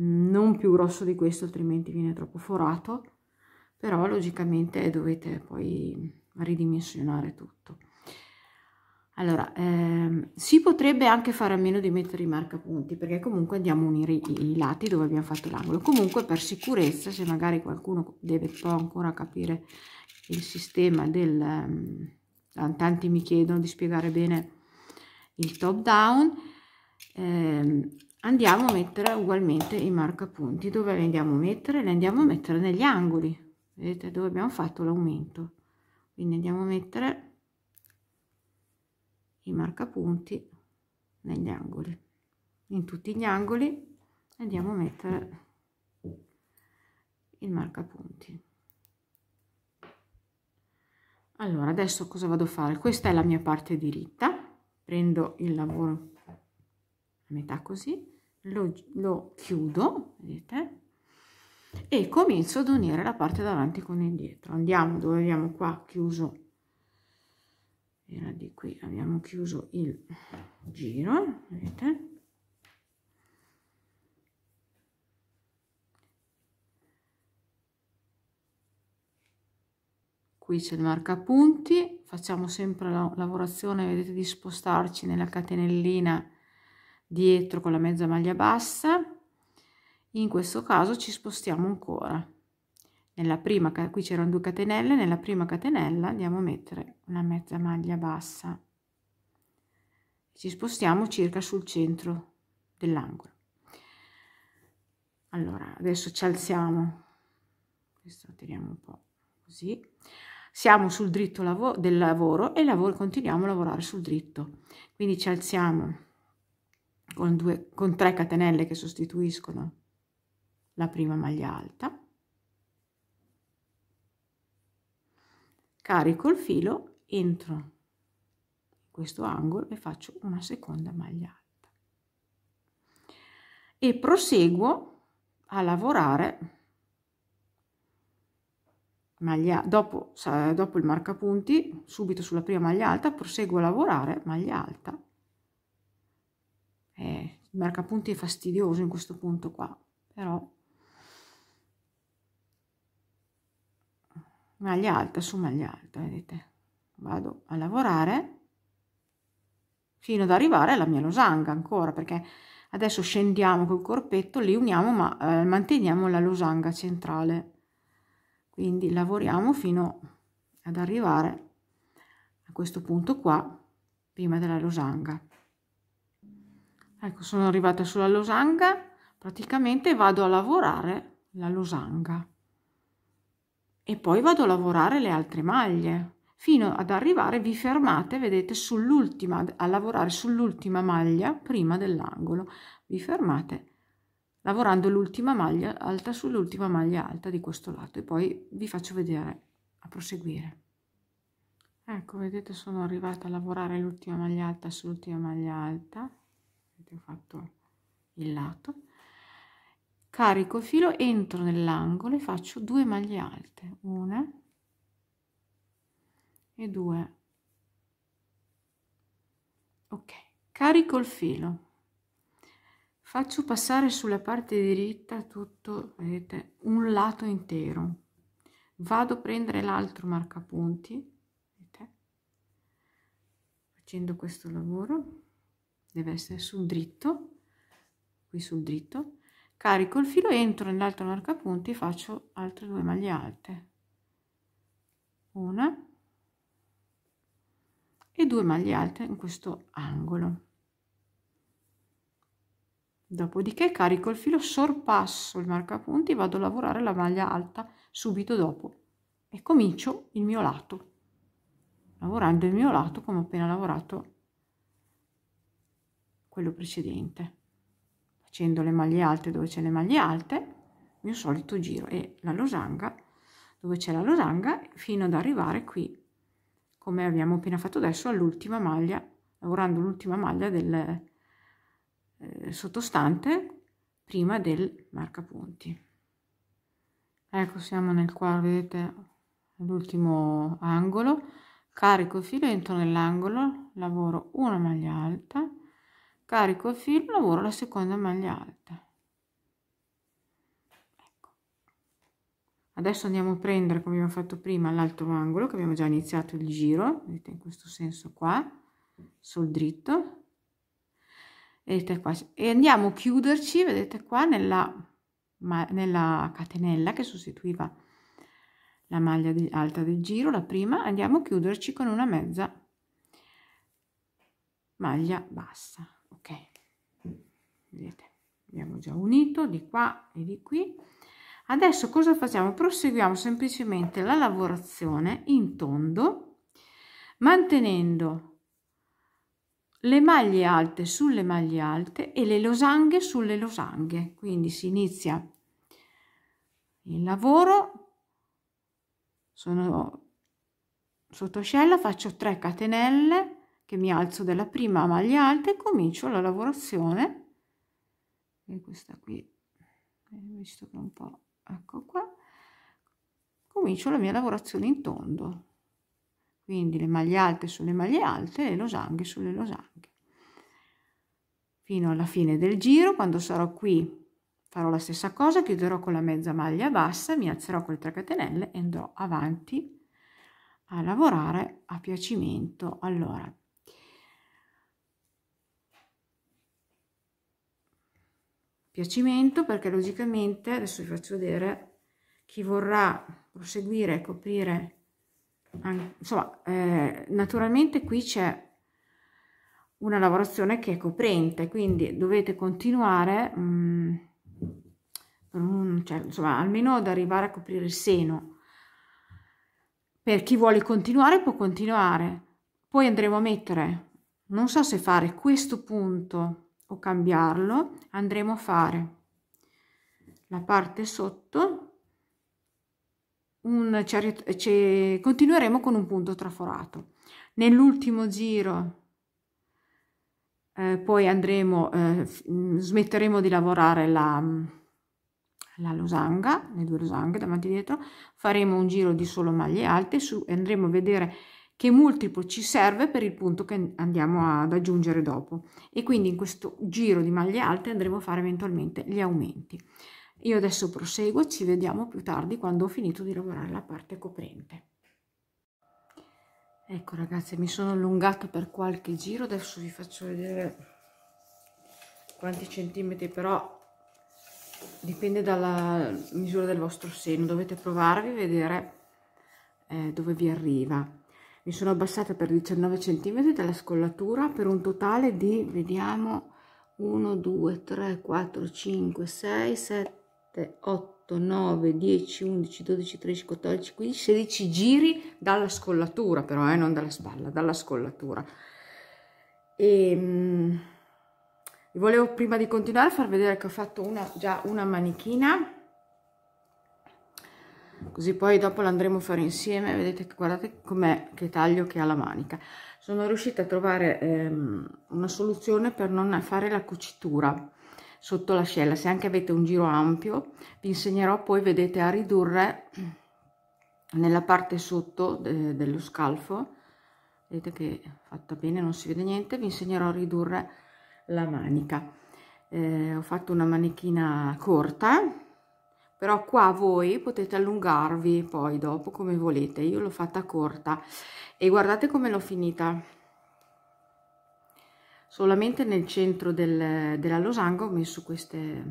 mm, non più grosso di questo, altrimenti viene troppo forato, però logicamente dovete poi ridimensionare tutto. Allora, ehm, si potrebbe anche fare a meno di mettere i marca punti, perché comunque andiamo a unire i, i lati dove abbiamo fatto l'angolo. Comunque, per sicurezza, se magari qualcuno deve un ancora capire il sistema del... Um, tanti mi chiedono di spiegare bene il top down, ehm, andiamo a mettere ugualmente i marca punti. Dove li andiamo a mettere? Li andiamo a mettere negli angoli, vedete dove abbiamo fatto l'aumento. Quindi andiamo a mettere i marcapunti negli angoli in tutti gli angoli andiamo a mettere il marcapunti allora adesso cosa vado a fare questa è la mia parte diritta prendo il lavoro a metà così lo, lo chiudo vedete e comincio ad unire la parte davanti con il dietro andiamo dove abbiamo qua chiuso era di qui abbiamo chiuso il giro vedete qui c'è il marcapunti facciamo sempre la lavorazione vedete di spostarci nella catenellina dietro con la mezza maglia bassa in questo caso ci spostiamo ancora nella prima, qui c'erano due catenelle, nella prima catenella andiamo a mettere una mezza maglia bassa. Ci spostiamo circa sul centro dell'angolo. Allora, adesso ci alziamo, questo tiriamo un po' così. Siamo sul dritto lavo del lavoro e lavoro, continuiamo a lavorare sul dritto. Quindi ci alziamo con, due, con 3 catenelle che sostituiscono la prima maglia alta carico il filo, entro in questo angolo e faccio una seconda maglia alta e proseguo a lavorare maglia dopo, dopo il marcapunti subito sulla prima maglia alta proseguo a lavorare maglia alta eh, il marcapunti è fastidioso in questo punto qua però maglia alta su maglia alta vedete vado a lavorare fino ad arrivare alla mia losanga ancora perché adesso scendiamo col corpetto li uniamo ma eh, manteniamo la losanga centrale quindi lavoriamo fino ad arrivare a questo punto qua prima della losanga ecco sono arrivata sulla losanga praticamente vado a lavorare la losanga e poi vado a lavorare le altre maglie fino ad arrivare vi fermate vedete sull'ultima a lavorare sull'ultima maglia prima dell'angolo vi fermate lavorando l'ultima maglia alta sull'ultima maglia alta di questo lato e poi vi faccio vedere a proseguire ecco vedete sono arrivata a lavorare l'ultima maglia alta sull'ultima maglia alta ho fatto il lato carico il filo entro nell'angolo e faccio due maglie alte una e due ok carico il filo faccio passare sulla parte diritta tutto vedete un lato intero vado a prendere l'altro marcapunti vedete? facendo questo lavoro deve essere sul dritto qui sul dritto carico il filo entro nell'altro marcapunti faccio altre due maglie alte una e due maglie alte in questo angolo dopodiché carico il filo sorpasso il marcapunti vado a lavorare la maglia alta subito dopo e comincio il mio lato lavorando il mio lato come ho appena lavorato quello precedente facendo le maglie alte dove c'è le maglie alte, il mio solito giro e la losanga dove c'è la losanga fino ad arrivare qui, come abbiamo appena fatto adesso, all'ultima maglia, lavorando l'ultima maglia del eh, sottostante prima del marcapunti. Ecco, siamo nel qua, vedete, l'ultimo angolo, carico il filo, entro nell'angolo, lavoro una maglia alta, carico il film, lavoro la seconda maglia alta. Ecco. Adesso andiamo a prendere, come abbiamo fatto prima, l'altro angolo, che abbiamo già iniziato il giro, vedete in questo senso qua, sul dritto, vedete qua, e andiamo a chiuderci, vedete qua, nella, ma, nella catenella che sostituiva la maglia di, alta del giro, la prima, andiamo a chiuderci con una mezza maglia bassa ok vedete abbiamo già unito di qua e di qui adesso cosa facciamo proseguiamo semplicemente la lavorazione in tondo mantenendo le maglie alte sulle maglie alte e le losanghe sulle losanghe quindi si inizia il lavoro sono sottoscella faccio 3 catenelle che mi alzo della prima maglia alta e comincio la lavorazione e questa qui eh, visto che un po' ecco qua comincio la mia lavorazione in tondo quindi le maglie alte sulle maglie alte le losanghe sulle losanghe fino alla fine del giro quando sarò qui farò la stessa cosa chiuderò con la mezza maglia bassa mi alzerò con le 3 catenelle e andrò avanti a lavorare a piacimento allora piacimento perché logicamente, adesso vi faccio vedere, chi vorrà proseguire e coprire, insomma, eh, naturalmente qui c'è una lavorazione che è coprente, quindi dovete continuare, mh, mm, cioè, insomma, almeno ad arrivare a coprire il seno. Per chi vuole continuare può continuare. Poi andremo a mettere, non so se fare questo punto o cambiarlo andremo a fare la parte sotto un, continueremo con un punto traforato nell'ultimo giro eh, poi andremo eh, mm, smetteremo di lavorare la, mm, la losanga le due losanghe davanti e dietro faremo un giro di solo maglie alte su andremo a vedere che multiplo ci serve per il punto che andiamo ad aggiungere dopo e quindi in questo giro di maglie alte andremo a fare eventualmente gli aumenti. Io adesso proseguo, ci vediamo più tardi quando ho finito di lavorare la parte coprente. Ecco ragazzi, mi sono allungata per qualche giro, adesso vi faccio vedere quanti centimetri, però dipende dalla misura del vostro seno, dovete provarvi a vedere eh, dove vi arriva mi sono abbassata per 19 cm dalla scollatura per un totale di, vediamo, 1, 2, 3, 4, 5, 6, 7, 8, 9, 10, 11, 12, 13, 14, 15, 16 giri dalla scollatura però, eh, non dalla spalla, dalla scollatura. E ehm, mh, volevo prima di continuare far vedere che ho fatto una, già una manichina così poi dopo l'andremo a fare insieme vedete che guardate com'è che taglio che ha la manica sono riuscita a trovare ehm, una soluzione per non fare la cucitura sotto l'ascella se anche avete un giro ampio vi insegnerò poi vedete a ridurre nella parte sotto de dello scalfo vedete che fatta bene non si vede niente vi insegnerò a ridurre la manica eh, ho fatto una manichina corta però qua voi potete allungarvi poi dopo come volete io l'ho fatta corta e guardate come l'ho finita solamente nel centro del, della losanga ho messo queste,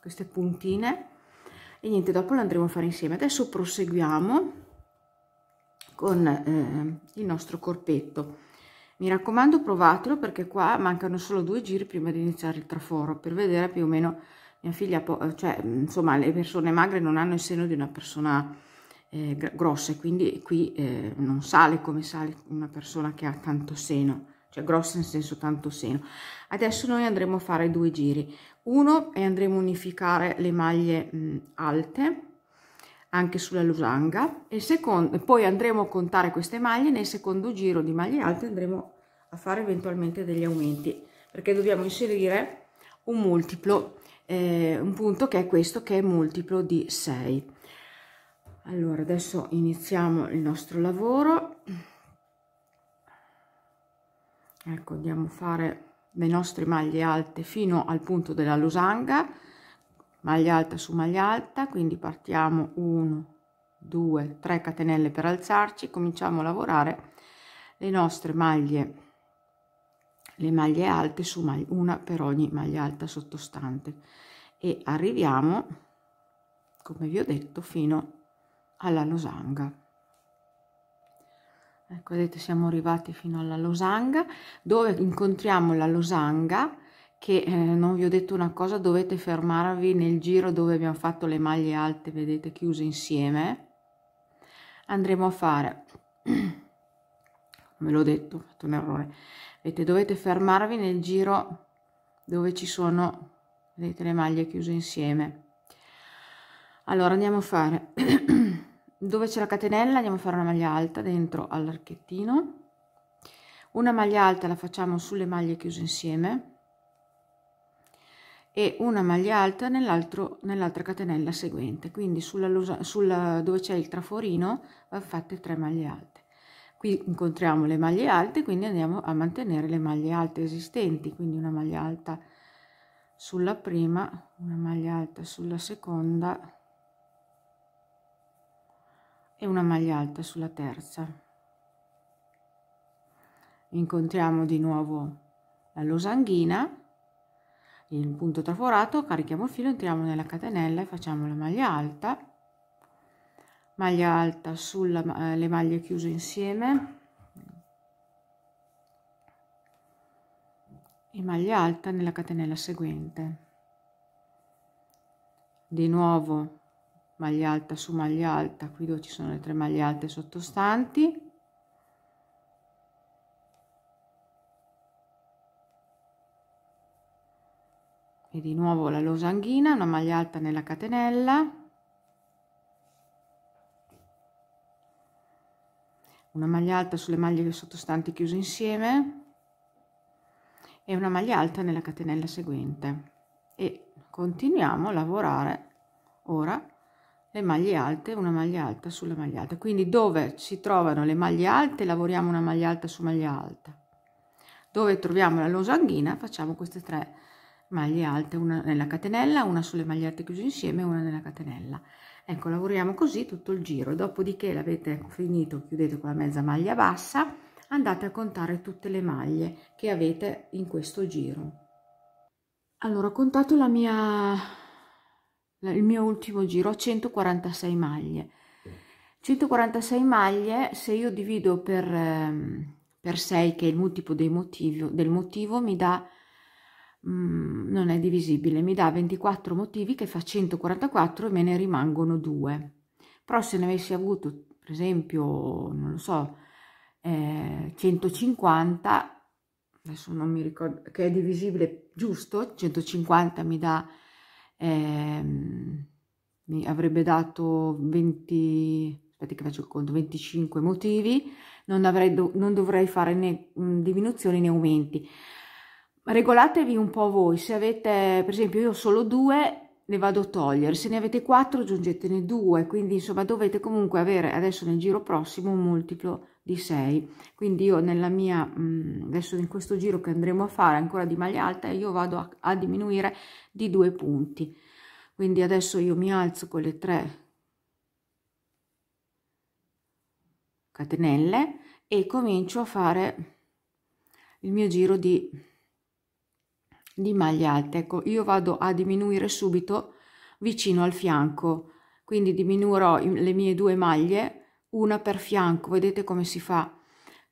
queste puntine e niente dopo le andremo a fare insieme adesso proseguiamo con eh, il nostro corpetto mi raccomando provatelo perché qua mancano solo due giri prima di iniziare il traforo per vedere più o meno mia figlia, cioè, insomma, le persone magre non hanno il seno di una persona eh, grossa e quindi qui eh, non sale come sale una persona che ha tanto seno, cioè grossa nel senso tanto seno. Adesso noi andremo a fare due giri, uno è andremo a unificare le maglie mh, alte anche sulla lusanga e secondo, poi andremo a contare queste maglie nel secondo giro di maglie alte andremo a fare eventualmente degli aumenti perché dobbiamo inserire un multiplo eh, un punto che è questo che è multiplo di 6 allora adesso iniziamo il nostro lavoro ecco andiamo a fare le nostre maglie alte fino al punto della losanga maglia alta su maglia alta quindi partiamo 1 2 3 catenelle per alzarci cominciamo a lavorare le nostre maglie le maglie alte su maglie, una per ogni maglia alta sottostante e arriviamo come vi ho detto fino alla losanga ecco vedete siamo arrivati fino alla losanga dove incontriamo la losanga che eh, non vi ho detto una cosa dovete fermarvi nel giro dove abbiamo fatto le maglie alte vedete chiuse insieme andremo a fare me l'ho detto ho fatto un errore vedete dovete fermarvi nel giro dove ci sono vedete le maglie chiuse insieme allora andiamo a fare dove c'è la catenella andiamo a fare una maglia alta dentro all'archettino una maglia alta la facciamo sulle maglie chiuse insieme e una maglia alta nell'altro nell'altra catenella seguente quindi sulla, sulla dove c'è il traforino fatte tre maglie alte qui incontriamo le maglie alte quindi andiamo a mantenere le maglie alte esistenti quindi una maglia alta sulla prima una maglia alta sulla seconda e una maglia alta sulla terza incontriamo di nuovo la losanghina il punto traforato carichiamo il filo entriamo nella catenella e facciamo la maglia alta maglia alta sulle eh, maglie chiuse insieme e maglia alta nella catenella seguente di nuovo maglia alta su maglia alta qui dove ci sono le tre maglie alte sottostanti e di nuovo la losanghina una maglia alta nella catenella una maglia alta sulle maglie sottostanti chiuse insieme e una maglia alta nella catenella seguente e continuiamo a lavorare ora le maglie alte una maglia alta sulla maglia alta quindi dove si trovano le maglie alte lavoriamo una maglia alta su maglia alta dove troviamo la losanghina facciamo queste tre maglie alte una nella catenella una sulle maglie alte chiuse insieme una nella catenella Ecco, lavoriamo così tutto il giro, dopodiché l'avete finito, chiudete con la mezza maglia bassa, andate a contare tutte le maglie che avete in questo giro. Allora, ho contato la mia, il mio ultimo giro 146 maglie. 146 maglie, se io divido per, ehm, per 6, che è il multiplo dei motivi, del motivo, mi dà Mm, non è divisibile, mi dà 24 motivi che fa 144 e me ne rimangono due. Però se ne avessi avuto, per esempio, non lo so, eh, 150, adesso non mi ricordo, che è divisibile giusto, 150 mi dà... Eh, mi avrebbe dato 20 aspetta che faccio il conto 25 motivi non, avrei, non dovrei fare né mm, diminuzioni né aumenti regolatevi un po' voi, se avete per esempio io solo due ne vado a togliere, se ne avete quattro aggiungetene due, quindi insomma dovete comunque avere adesso nel giro prossimo un multiplo di 6, quindi io nella mia, mm, adesso in questo giro che andremo a fare ancora di maglia alta, io vado a, a diminuire di due punti, quindi adesso io mi alzo con le tre catenelle e comincio a fare il mio giro di di maglie alte. Ecco, io vado a diminuire subito vicino al fianco, quindi diminuirò le mie due maglie, una per fianco, vedete come si fa?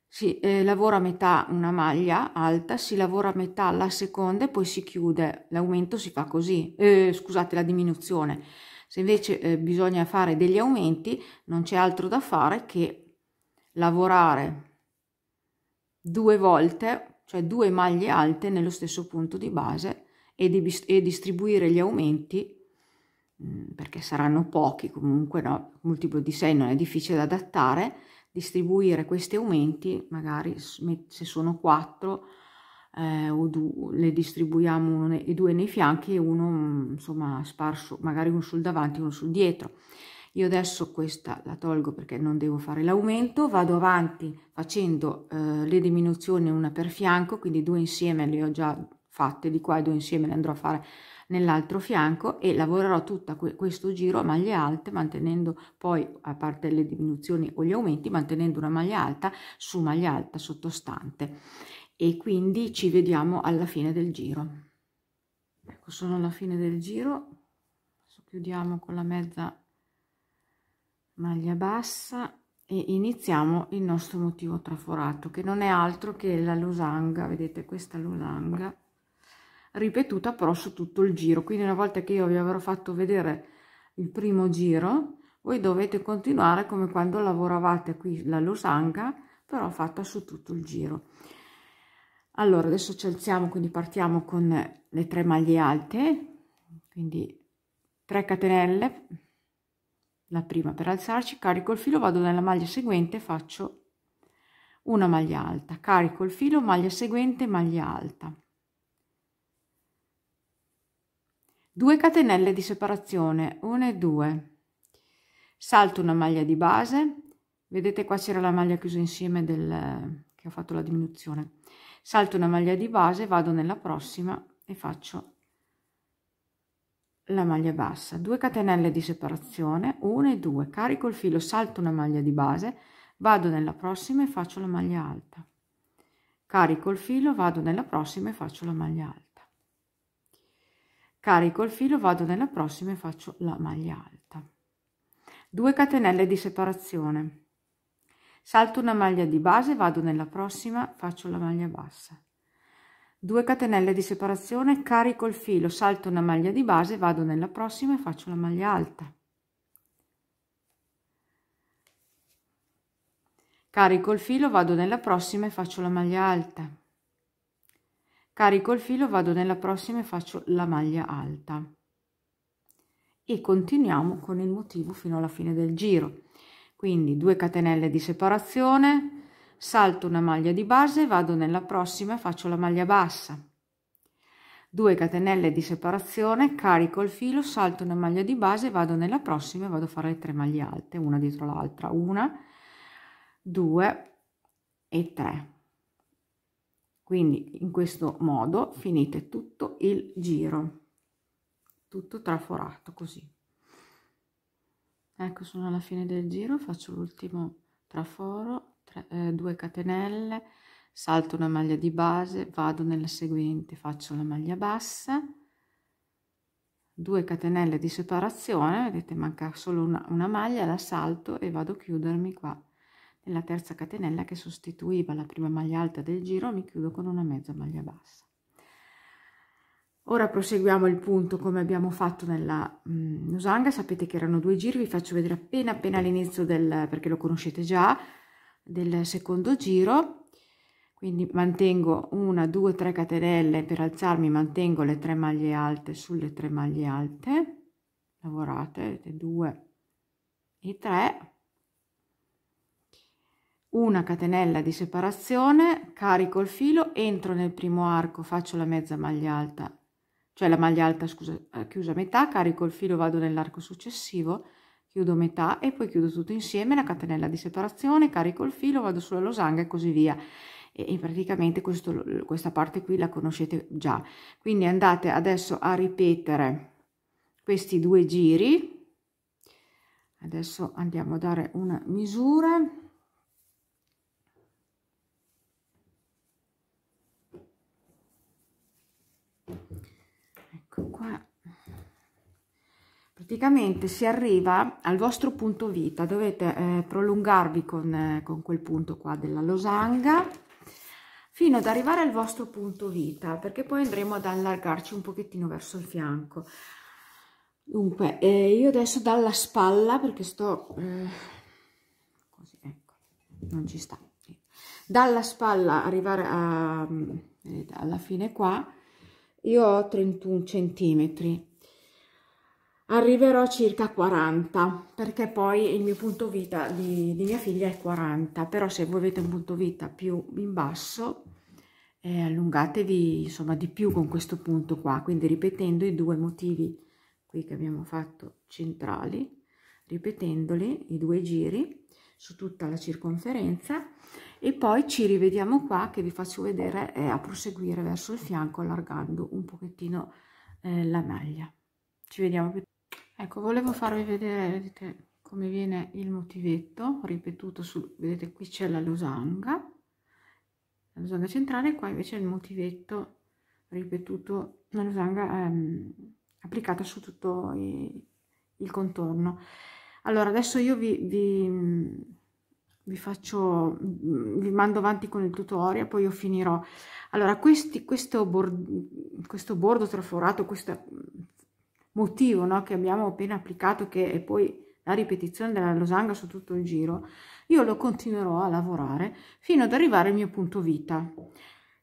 Si eh, lavora a metà una maglia alta, si lavora a metà la seconda e poi si chiude, l'aumento si fa così, eh, scusate la diminuzione. Se invece eh, bisogna fare degli aumenti non c'è altro da fare che lavorare due volte cioè due maglie alte nello stesso punto di base e, di, e distribuire gli aumenti mm, perché saranno pochi comunque no? multiplo di 6 non è difficile da adattare distribuire questi aumenti magari se sono 4 eh, o due, le distribuiamo uno nei, due nei fianchi e uno mm, insomma sparso magari uno sul davanti uno sul dietro io adesso questa la tolgo perché non devo fare l'aumento, vado avanti facendo eh, le diminuzioni una per fianco, quindi due insieme le ho già fatte di qua e due insieme le andrò a fare nell'altro fianco e lavorerò tutto questo giro a maglie alte mantenendo poi a parte le diminuzioni o gli aumenti mantenendo una maglia alta su maglia alta sottostante e quindi ci vediamo alla fine del giro ecco sono alla fine del giro Adesso chiudiamo con la mezza maglia bassa e iniziamo il nostro motivo traforato che non è altro che la losanga vedete questa losanga ripetuta però su tutto il giro quindi una volta che io vi avrò fatto vedere il primo giro voi dovete continuare come quando lavoravate qui la losanga però fatta su tutto il giro allora adesso ci alziamo quindi partiamo con le tre maglie alte quindi 3 catenelle la prima per alzarci, carico il filo, vado nella maglia seguente, faccio una maglia alta, carico il filo, maglia seguente, maglia alta. 2 catenelle di separazione, 1 e 2. Salto una maglia di base, vedete qua c'era la maglia chiusa insieme del, che ho fatto la diminuzione. Salto una maglia di base, vado nella prossima e faccio la maglia bassa 2 catenelle di separazione 1 e 2 carico il filo salto una maglia di base vado nella prossima e faccio la maglia alta carico il filo vado nella prossima e faccio la maglia alta carico il filo vado nella prossima e faccio la maglia alta 2 catenelle di separazione salto una maglia di base vado nella prossima faccio la maglia bassa 2 catenelle di separazione carico il filo salto una maglia di base vado nella prossima e faccio la maglia alta carico il filo vado nella prossima e faccio la maglia alta carico il filo vado nella prossima e faccio la maglia alta e continuiamo con il motivo fino alla fine del giro quindi 2 catenelle di separazione salto una maglia di base, vado nella prossima e faccio la maglia bassa. 2 catenelle di separazione, carico il filo, salto una maglia di base, vado nella prossima e vado a fare le tre maglie alte, una dietro l'altra, una, due e tre. Quindi in questo modo finite tutto il giro, tutto traforato così. Ecco, sono alla fine del giro, faccio l'ultimo traforo 3, eh, 2 catenelle salto una maglia di base vado nella seguente faccio la maglia bassa 2 catenelle di separazione vedete manca solo una, una maglia la salto e vado a chiudermi qua nella terza catenella che sostituiva la prima maglia alta del giro mi chiudo con una mezza maglia bassa ora proseguiamo il punto come abbiamo fatto nella mm, usanga sapete che erano due giri vi faccio vedere appena appena all'inizio del perché lo conoscete già del secondo giro quindi mantengo una due tre catenelle per alzarmi mantengo le tre maglie alte sulle tre maglie alte lavorate 2 e 3 una catenella di separazione carico il filo entro nel primo arco faccio la mezza maglia alta cioè la maglia alta scusa eh, chiusa metà carico il filo vado nell'arco successivo chiudo metà e poi chiudo tutto insieme la catenella di separazione carico il filo vado sulla losanga e così via e, e praticamente questo, questa parte qui la conoscete già quindi andate adesso a ripetere questi due giri adesso andiamo a dare una misura ecco qua praticamente si arriva al vostro punto vita dovete eh, prolungarvi con, eh, con quel punto qua della losanga fino ad arrivare al vostro punto vita perché poi andremo ad allargarci un pochettino verso il fianco dunque eh, io adesso dalla spalla perché sto eh, così ecco non ci sta dalla spalla arrivare a, mm, alla fine qua io ho 31 centimetri arriverò a circa 40 perché poi il mio punto vita di, di, mia figlia è 40 però se voi avete un punto vita più in basso eh, allungatevi insomma di più con questo punto qua quindi ripetendo i due motivi qui che abbiamo fatto centrali ripetendoli i due giri su tutta la circonferenza e poi ci rivediamo qua che vi faccio vedere eh, a proseguire verso il fianco allargando un pochettino eh, la maglia ci vediamo più ecco volevo farvi vedere vedete come viene il motivetto ripetuto su vedete qui c'è la losanga la losanga centrale qua invece il motivetto ripetuto la losanga ehm, applicata su tutto i, il contorno allora adesso io vi, vi vi faccio vi mando avanti con il tutorial poi io finirò allora questi questo bordo questo bordo traforato questa motivo no, che abbiamo appena applicato, che è poi la ripetizione della losanga su tutto il giro, io lo continuerò a lavorare fino ad arrivare al mio punto vita.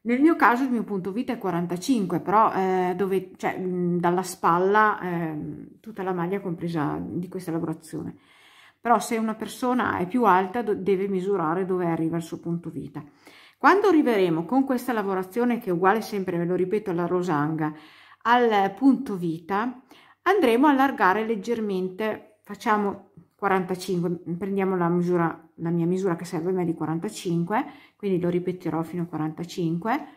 Nel mio caso il mio punto vita è 45, però eh, dove, cioè, mh, dalla spalla eh, tutta la maglia compresa di questa lavorazione. Però se una persona è più alta deve misurare dove arriva il suo punto vita. Quando arriveremo con questa lavorazione che è uguale sempre, ve lo ripeto, alla rosanga, al punto vita, andremo a allargare leggermente facciamo 45 prendiamo la misura la mia misura che serve a me di 45 quindi lo ripeterò fino a 45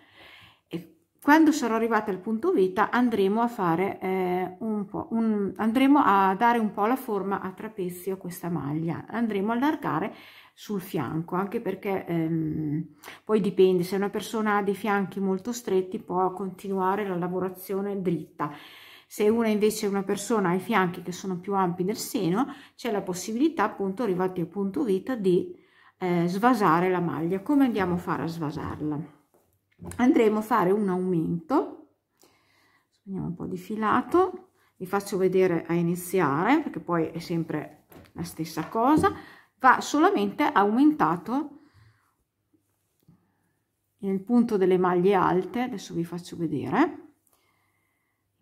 e quando sarò arrivata al punto vita andremo a fare eh, un po' un, andremo a dare un po' la forma a trapezio questa maglia andremo a allargare sul fianco anche perché ehm, poi dipende se una persona ha dei fianchi molto stretti può continuare la lavorazione dritta se una invece è una persona ha i fianchi che sono più ampi del seno, c'è la possibilità appunto arrivati al punto vita di eh, svasare la maglia. Come andiamo a fare a svasarla? Andremo a fare un aumento, andiamo un po' di filato, vi faccio vedere a iniziare perché poi è sempre la stessa cosa, va solamente aumentato nel punto delle maglie alte, adesso vi faccio vedere,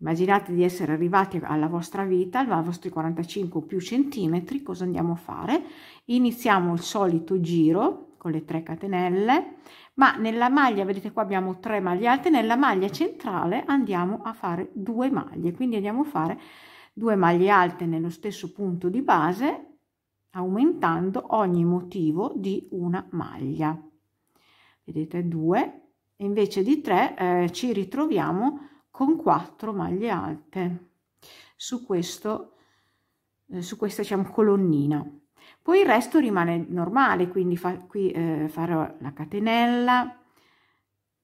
Immaginate di essere arrivati alla vostra vita, ai vostri 45 più centimetri, cosa andiamo a fare? Iniziamo il solito giro con le 3 catenelle, ma nella maglia, vedete qua abbiamo 3 maglie alte, nella maglia centrale andiamo a fare due maglie, quindi andiamo a fare due maglie alte nello stesso punto di base aumentando ogni motivo di una maglia. Vedete due, invece di tre eh, ci ritroviamo con 4 maglie alte su questo eh, su questa diciamo colonnina poi il resto rimane normale quindi fa, qui eh, farò la catenella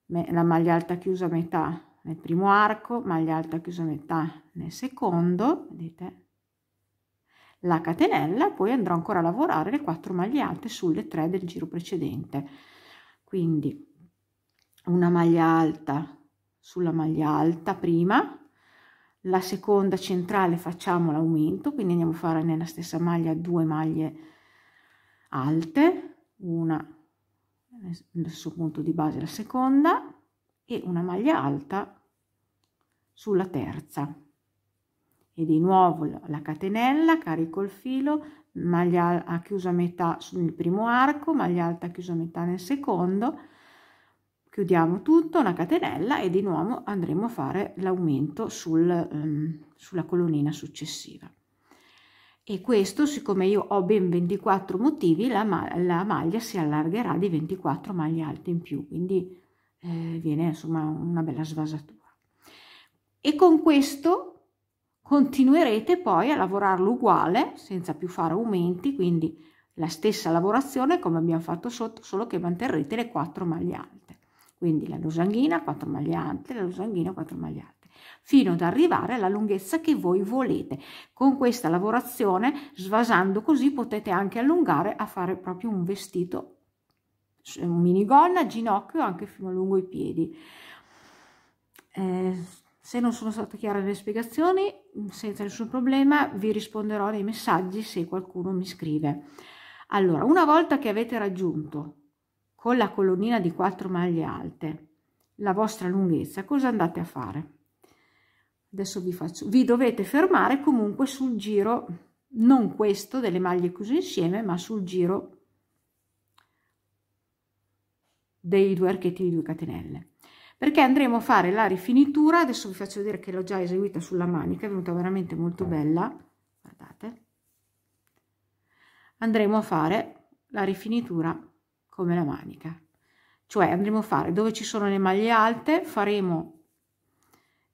la maglia alta chiusa a metà nel primo arco maglia alta chiusa a metà nel secondo vedete la catenella poi andrò ancora a lavorare le 4 maglie alte sulle 3 del giro precedente quindi una maglia alta sulla maglia alta prima la seconda centrale facciamo l'aumento quindi andiamo a fare nella stessa maglia due maglie alte una nel suo punto di base la seconda e una maglia alta sulla terza e di nuovo la catenella carico il filo maglia ha chiusa a metà sul primo arco maglia alta chiusa a metà nel secondo chiudiamo tutto una catenella e di nuovo andremo a fare l'aumento sul, um, sulla colonnina successiva e questo siccome io ho ben 24 motivi la, ma la maglia si allargherà di 24 maglie alte in più quindi eh, viene insomma una bella svasatura e con questo continuerete poi a lavorarlo uguale senza più fare aumenti quindi la stessa lavorazione come abbiamo fatto sotto solo che manterrete le 4 maglie alte quindi la lusanghina 4 maglie alte, la lusanghina 4 maglie alte fino ad arrivare alla lunghezza che voi volete. Con questa lavorazione, svasando così, potete anche allungare a fare proprio un vestito, un minigonna, ginocchio, anche fino lungo i piedi. Eh, se non sono state chiare le spiegazioni, senza nessun problema, vi risponderò nei messaggi se qualcuno mi scrive. Allora, una volta che avete raggiunto con la colonnina di 4 maglie alte la vostra lunghezza cosa andate a fare adesso vi faccio vi dovete fermare comunque sul giro non questo delle maglie chiuse insieme ma sul giro dei due archetti di 2 catenelle perché andremo a fare la rifinitura adesso vi faccio vedere che l'ho già eseguita sulla manica è venuta veramente molto bella guardate andremo a fare la rifinitura come la manica cioè andremo a fare dove ci sono le maglie alte faremo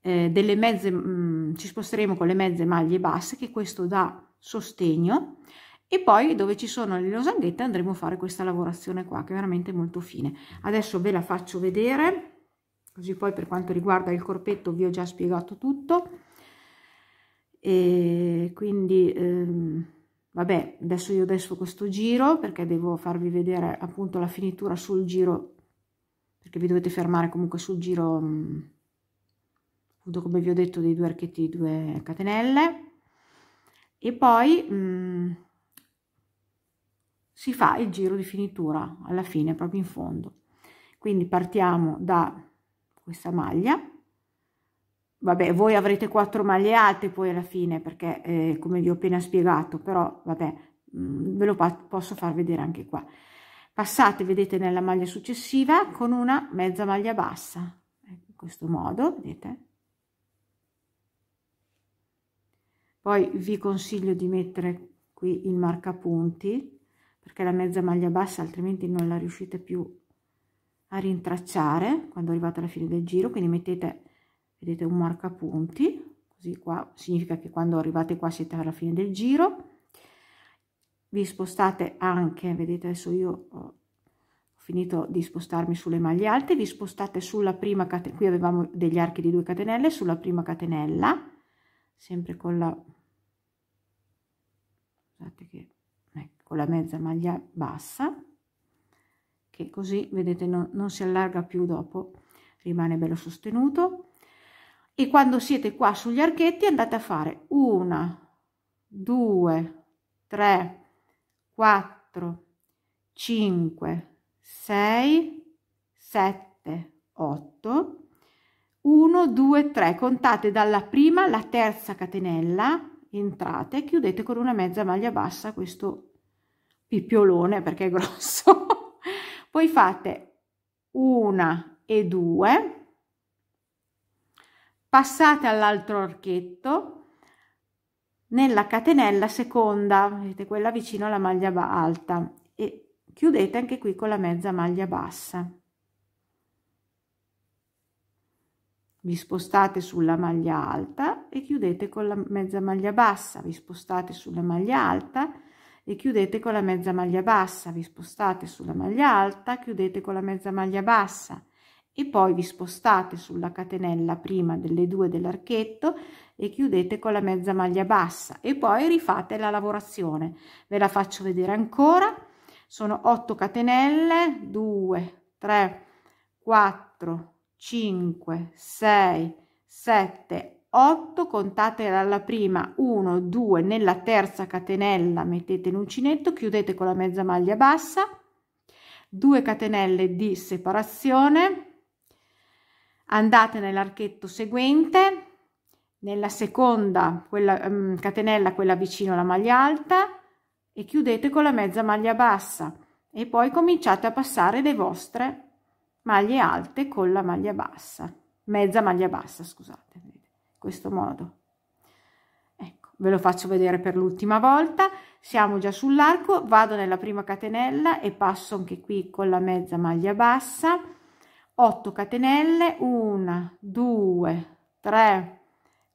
eh, delle mezze mh, mm, ci sposteremo con le mezze maglie basse che questo dà sostegno e poi dove ci sono le losanghette andremo a fare questa lavorazione qua che è veramente molto fine adesso ve la faccio vedere così poi per quanto riguarda il corpetto vi ho già spiegato tutto e quindi ehm, vabbè adesso io adesso questo giro perché devo farvi vedere appunto la finitura sul giro perché vi dovete fermare comunque sul giro mm, appunto come vi ho detto dei due archetti di due catenelle e poi mh, mm, si fa il giro di finitura alla fine proprio in fondo quindi partiamo da questa maglia vabbè voi avrete quattro maglie alte poi alla fine perché eh, come vi ho appena spiegato però vabbè mm, ve lo posso far vedere anche qua passate vedete nella maglia successiva con una mezza maglia bassa ecco, in questo modo vedete poi vi consiglio di mettere qui il marcapunti perché la mezza maglia bassa altrimenti non la riuscite più a rintracciare quando arrivate alla fine del giro quindi mettete vedete un marca punti così qua significa che quando arrivate qua siete alla fine del giro vi spostate anche vedete adesso io ho finito di spostarmi sulle maglie alte vi spostate sulla prima catenella qui avevamo degli archi di 2 catenelle sulla prima catenella sempre con la scusate che ecco, con la mezza maglia bassa che così vedete non, non si allarga più dopo rimane bello sostenuto e quando siete qua sugli archetti andate a fare una, due, tre, quattro, cinque, sei, sette, otto. uno, due, tre, contate dalla prima alla terza catenella, entrate, chiudete con una mezza maglia bassa questo pippiolone perché è grosso, poi fate una e due, passate all'altro archetto nella catenella seconda, vedete quella vicino alla maglia alta e chiudete anche qui con la mezza maglia bassa. Vi spostate sulla maglia alta e chiudete con la mezza maglia bassa, vi spostate sulla maglia alta e chiudete con la mezza maglia bassa, vi spostate sulla maglia alta, chiudete con la mezza maglia bassa e poi vi spostate sulla catenella prima delle due dell'archetto e chiudete con la mezza maglia bassa e poi rifate la lavorazione ve la faccio vedere ancora sono 8 catenelle 2 3 4 5 6 7 8 contate dalla prima 1 2 nella terza catenella mettete l'uncinetto chiudete con la mezza maglia bassa 2 catenelle di separazione andate nell'archetto seguente nella seconda quella, um, catenella quella vicino alla maglia alta e chiudete con la mezza maglia bassa e poi cominciate a passare le vostre maglie alte con la maglia bassa mezza maglia bassa scusate in questo modo ecco ve lo faccio vedere per l'ultima volta siamo già sull'arco vado nella prima catenella e passo anche qui con la mezza maglia bassa 8 catenelle 1 2 3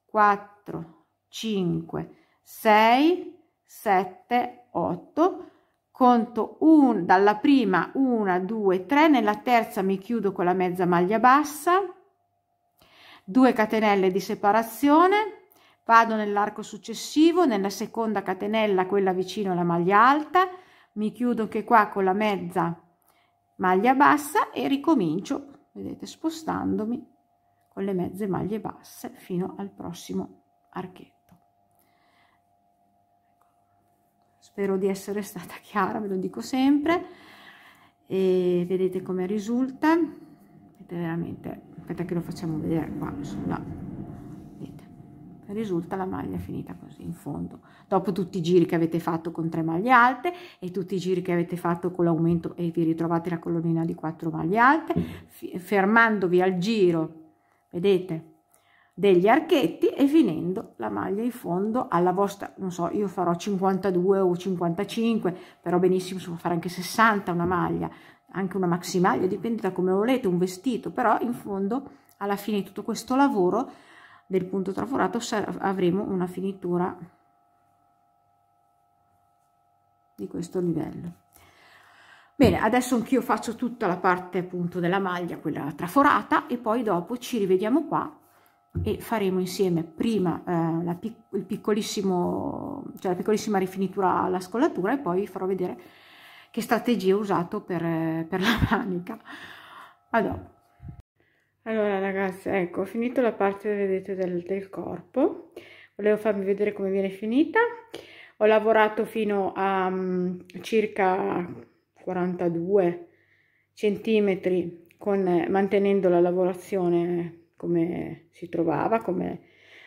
4 5 6 7 8 conto un dalla prima 1 2 3 nella terza mi chiudo con la mezza maglia bassa 2 catenelle di separazione vado nell'arco successivo nella seconda catenella quella vicino alla maglia alta mi chiudo che qua con la mezza maglia bassa e ricomincio vedete spostandomi con le mezze maglie basse fino al prossimo archetto spero di essere stata chiara ve lo dico sempre e vedete come risulta vedete veramente aspetta che lo facciamo vedere qua sulla risulta la maglia finita così in fondo dopo tutti i giri che avete fatto con tre maglie alte e tutti i giri che avete fatto con l'aumento e vi ritrovate la colonnina di quattro maglie alte mm. fermandovi al giro vedete degli archetti e finendo la maglia in fondo alla vostra non so io farò 52 o 55 però benissimo si può fare anche 60 una maglia anche una maximaglia dipende da come volete un vestito però in fondo alla fine di tutto questo lavoro del punto traforato avremo una finitura di questo livello bene adesso anch'io faccio tutta la parte appunto della maglia quella traforata e poi dopo ci rivediamo qua e faremo insieme prima eh, la, pic il piccolissimo, cioè la piccolissima rifinitura alla scollatura e poi vi farò vedere che strategia ho usato per, eh, per la manica. A dopo. Allora ragazzi, ecco, ho finito la parte, vedete, del, del corpo. Volevo farvi vedere come viene finita. Ho lavorato fino a um, circa 42 centimetri con, eh, mantenendo la lavorazione come si trovava, come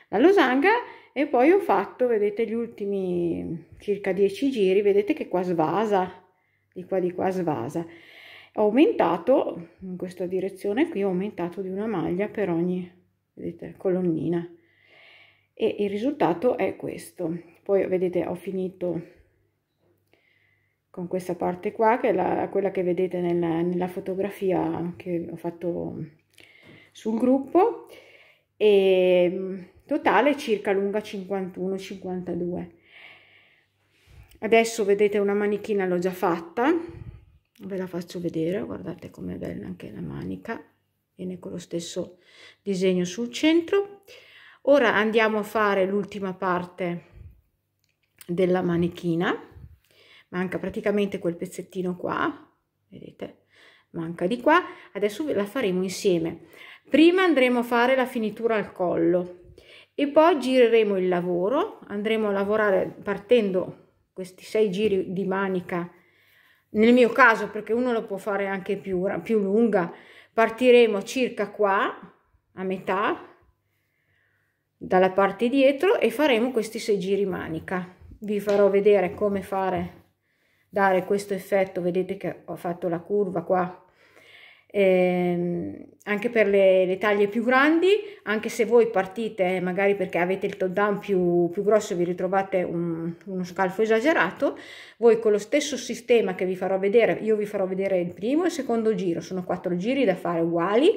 la losanga e poi ho fatto, vedete, gli ultimi circa 10 giri, vedete che qua svasa, di qua di qua svasa ho aumentato in questa direzione qui ho aumentato di una maglia per ogni vedete, colonnina e il risultato è questo poi vedete ho finito con questa parte qua che è la, quella che vedete nella, nella fotografia che ho fatto sul gruppo e totale circa lunga 51 52 adesso vedete una manichina l'ho già fatta ve la faccio vedere guardate com'è bella anche la manica viene con lo stesso disegno sul centro ora andiamo a fare l'ultima parte della manichina manca praticamente quel pezzettino qua vedete manca di qua adesso la faremo insieme prima andremo a fare la finitura al collo e poi gireremo il lavoro andremo a lavorare partendo questi sei giri di manica nel mio caso perché uno lo può fare anche più, più lunga, partiremo circa qua, a metà, dalla parte dietro e faremo questi sei giri manica. Vi farò vedere come fare, dare questo effetto, vedete che ho fatto la curva qua eh, anche per le, le, taglie più grandi, anche se voi partite magari perché avete il top down più, più grosso vi ritrovate un, uno scalfo esagerato, voi con lo stesso sistema che vi farò vedere, io vi farò vedere il primo e il secondo giro, sono quattro giri da fare uguali,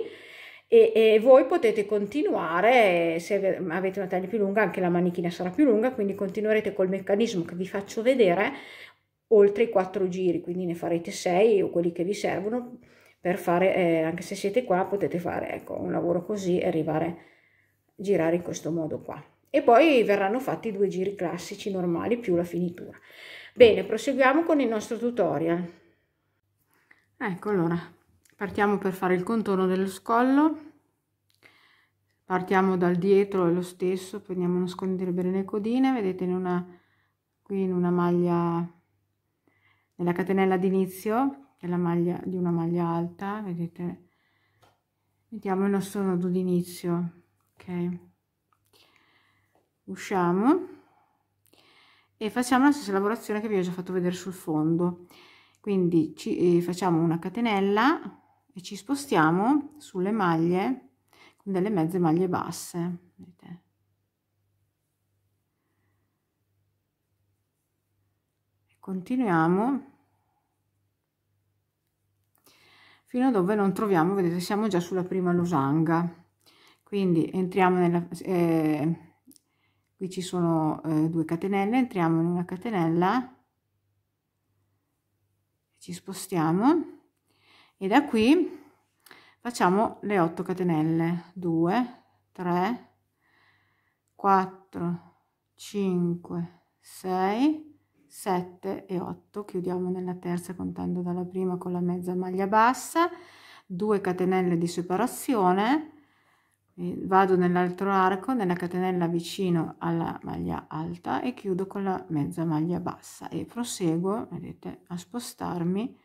e, e, voi potete continuare se avete una taglia più lunga anche la manichina sarà più lunga quindi continuerete col meccanismo che vi faccio vedere oltre i quattro giri quindi ne farete sei o quelli che vi servono per fare, eh, anche se siete qua, potete fare ecco, un lavoro così e arrivare, a girare in questo modo qua. E poi verranno fatti due giri classici normali più la finitura. Bene, proseguiamo con il nostro tutorial. Ecco, allora, partiamo per fare il contorno dello scollo. Partiamo dal dietro, è lo stesso, prendiamo uno scoglio bene le codine, vedete in una, qui in una maglia, nella catenella d'inizio, la maglia di una maglia alta vedete mettiamo il nostro nodo d'inizio ok usciamo e facciamo la stessa lavorazione che vi ho già fatto vedere sul fondo quindi ci, eh, facciamo una catenella e ci spostiamo sulle maglie con delle mezze maglie basse vedete continuiamo fino a dove non troviamo vedete siamo già sulla prima losanga quindi entriamo nella eh, qui ci sono eh, due catenelle entriamo in una catenella ci spostiamo e da qui facciamo le 8 catenelle 2 3 4 5 6 7 e 8 chiudiamo nella terza contando dalla prima con la mezza maglia bassa 2 catenelle di separazione vado nell'altro arco nella catenella vicino alla maglia alta e chiudo con la mezza maglia bassa e proseguo vedete a spostarmi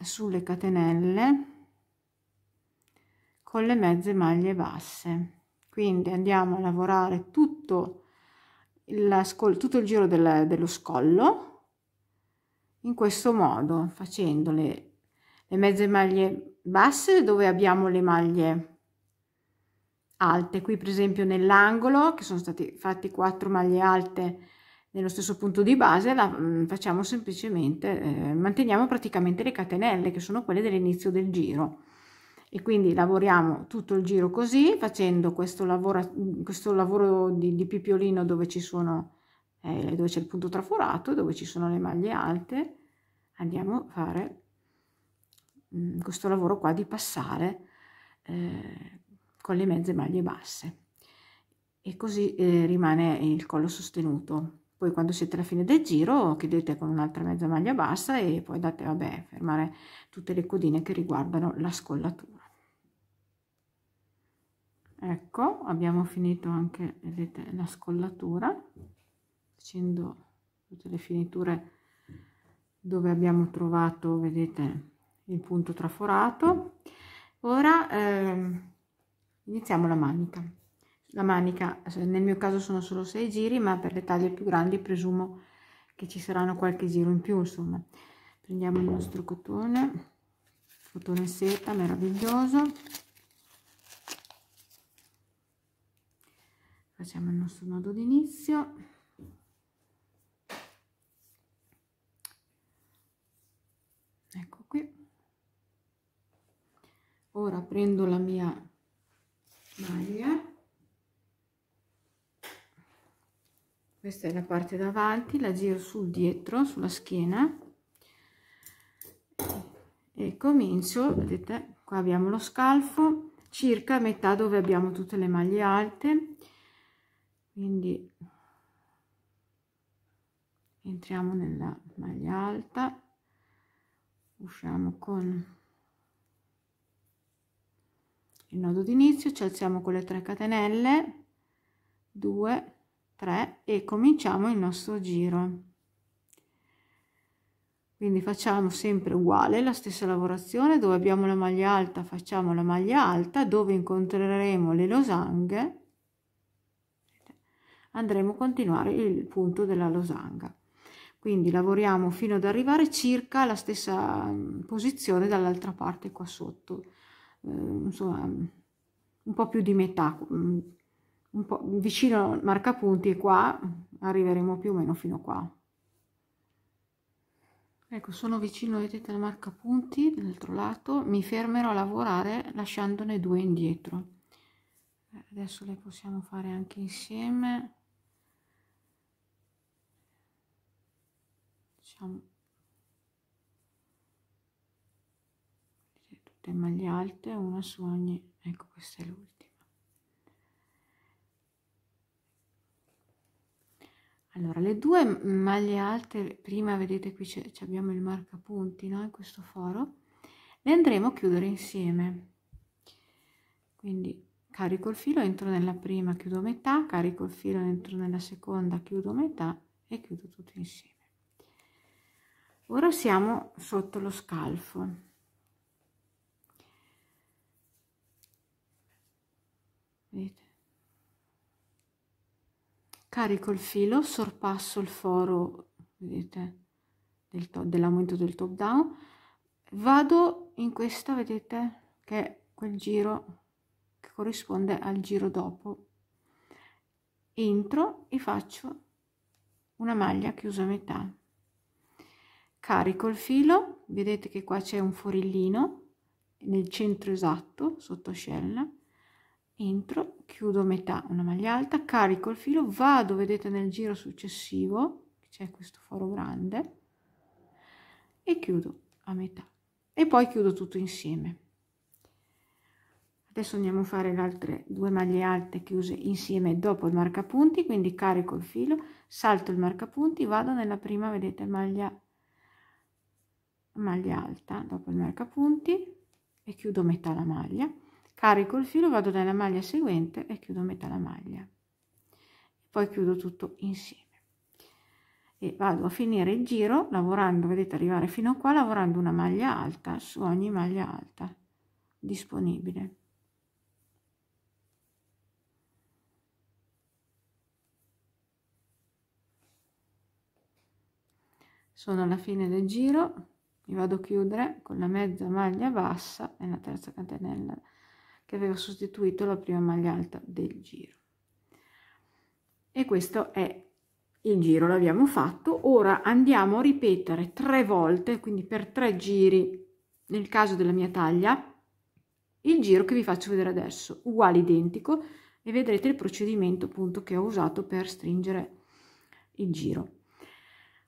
sulle catenelle con le mezze maglie basse quindi andiamo a lavorare tutto tutto il giro del, dello scollo in questo modo facendo le, le mezze maglie basse dove abbiamo le maglie alte qui per esempio nell'angolo che sono stati fatti 4 maglie alte nello stesso punto di base la, mm, facciamo semplicemente eh, manteniamo praticamente le catenelle che sono quelle dell'inizio del giro e quindi lavoriamo tutto il giro così facendo questo lavoro, questo lavoro di, di pipiolino dove ci sono eh, dove c'è il punto traforato dove ci sono le maglie alte andiamo a fare mh, mm, questo lavoro qua di passare eh, con le mezze maglie basse e così eh, rimane il collo sostenuto poi quando siete alla fine del giro chiudete con un'altra mezza maglia bassa e poi date vabbè fermare tutte le codine che riguardano la scollatura ecco abbiamo finito anche vedete la scollatura facendo tutte le finiture dove abbiamo trovato vedete il punto traforato ora eh, iniziamo la manica la manica eh, nel mio caso sono solo 6 giri ma per le taglie più grandi presumo che ci saranno qualche giro in più insomma prendiamo il nostro cotone cotone seta meraviglioso facciamo il nostro nodo d'inizio ecco qui ora prendo la mia maglia questa è la parte davanti la giro sul dietro sulla schiena e comincio vedete qua abbiamo lo scalfo circa metà dove abbiamo tutte le maglie alte quindi entriamo nella maglia alta usciamo con il nodo d'inizio ci alziamo con le 3 catenelle 2 3 e cominciamo il nostro giro quindi facciamo sempre uguale la stessa lavorazione dove abbiamo la maglia alta facciamo la maglia alta dove incontreremo le losanghe andremo a continuare il punto della losanga quindi lavoriamo fino ad arrivare circa alla stessa mm, posizione dall'altra parte qua sotto eh, insomma mm, un po più di metà mm, un po vicino marcapunti e qua arriveremo più o meno fino qua Ecco, sono vicino, vedete, al marcapunti dell'altro lato, mi fermerò a lavorare lasciandone due indietro. Eh, adesso le possiamo fare anche insieme. facciamo tutte maglie alte una su ogni ecco questa è l'ultima allora le due maglie alte prima vedete qui c abbiamo il marca punti no? in questo foro le andremo a chiudere insieme quindi carico il filo entro nella prima chiudo metà carico il filo entro nella seconda chiudo metà e chiudo tutto insieme ora siamo sotto lo scalfo Vedete? carico il filo sorpasso il foro vedete del top, dell'aumento del top down vado in questa vedete che è quel giro che corrisponde al giro dopo entro e faccio una maglia chiusa a metà carico il filo vedete che qua c'è un forellino nel centro esatto sotto ascella entro chiudo metà una maglia alta carico il filo vado vedete nel giro successivo c'è questo foro grande e chiudo a metà e poi chiudo tutto insieme adesso andiamo a fare le altre due maglie alte chiuse insieme dopo il marcapunti quindi carico il filo salto il marcapunti vado nella prima vedete maglia maglia alta dopo il marcapunti e chiudo metà la maglia carico il filo vado nella maglia seguente e chiudo metà la maglia poi chiudo tutto insieme e vado a finire il giro lavorando vedete arrivare fino a qua lavorando una maglia alta su ogni maglia alta disponibile sono alla fine del giro mi vado a chiudere con la mezza maglia bassa e la terza catenella che aveva sostituito la prima maglia alta del giro e questo è il giro l'abbiamo fatto ora andiamo a ripetere tre volte quindi per tre giri nel caso della mia taglia il giro che vi faccio vedere adesso uguale identico e vedrete il procedimento appunto che ho usato per stringere il giro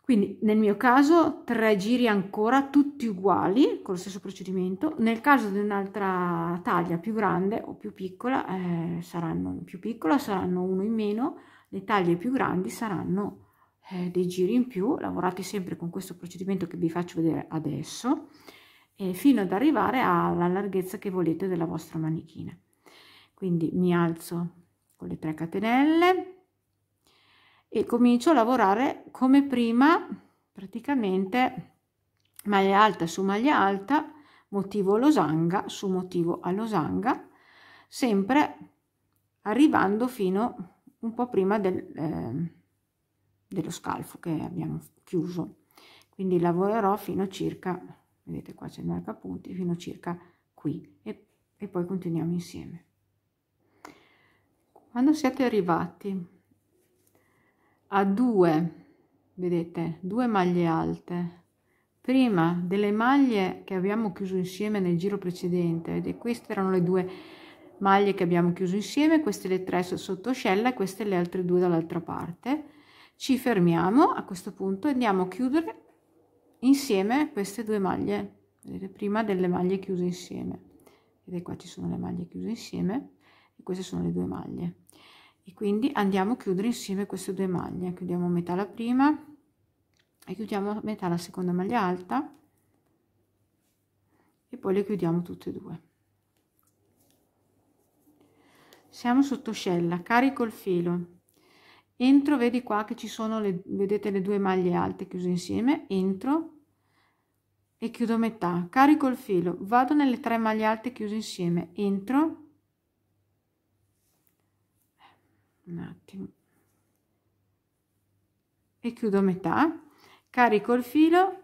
quindi nel mio caso tre giri ancora tutti uguali con lo stesso procedimento, nel caso di un'altra taglia più grande o più piccola, eh, saranno più piccola, saranno uno in meno, le taglie più grandi saranno eh, dei giri in più, lavorate sempre con questo procedimento che vi faccio vedere adesso, eh, fino ad arrivare alla larghezza che volete della vostra manichina. Quindi mi alzo con le tre catenelle, e comincio a lavorare come prima praticamente maglia alta su maglia alta motivo losanga su motivo a losanga sempre arrivando fino un po' prima del, eh, dello scalfo che abbiamo chiuso quindi lavorerò fino a circa vedete qua c'è il punti fino a circa qui e, e poi continuiamo insieme quando siete arrivati a due, vedete, due maglie alte. Prima delle maglie che abbiamo chiuso insieme nel giro precedente, e queste erano le due maglie che abbiamo chiuso insieme, queste le tre sottoscella e queste le altre due dall'altra parte. Ci fermiamo a questo punto e andiamo a chiudere insieme queste due maglie, vedete, prima delle maglie chiuse insieme. Vedete qua ci sono le maglie chiuse insieme e queste sono le due maglie e quindi andiamo a chiudere insieme queste due maglie chiudiamo metà la prima e chiudiamo metà la seconda maglia alta e poi le chiudiamo tutte e due siamo sotto scella carico il filo entro vedi qua che ci sono le vedete le due maglie alte chiuse insieme entro e chiudo metà carico il filo vado nelle tre maglie alte chiuse insieme entro un attimo e chiudo metà carico il filo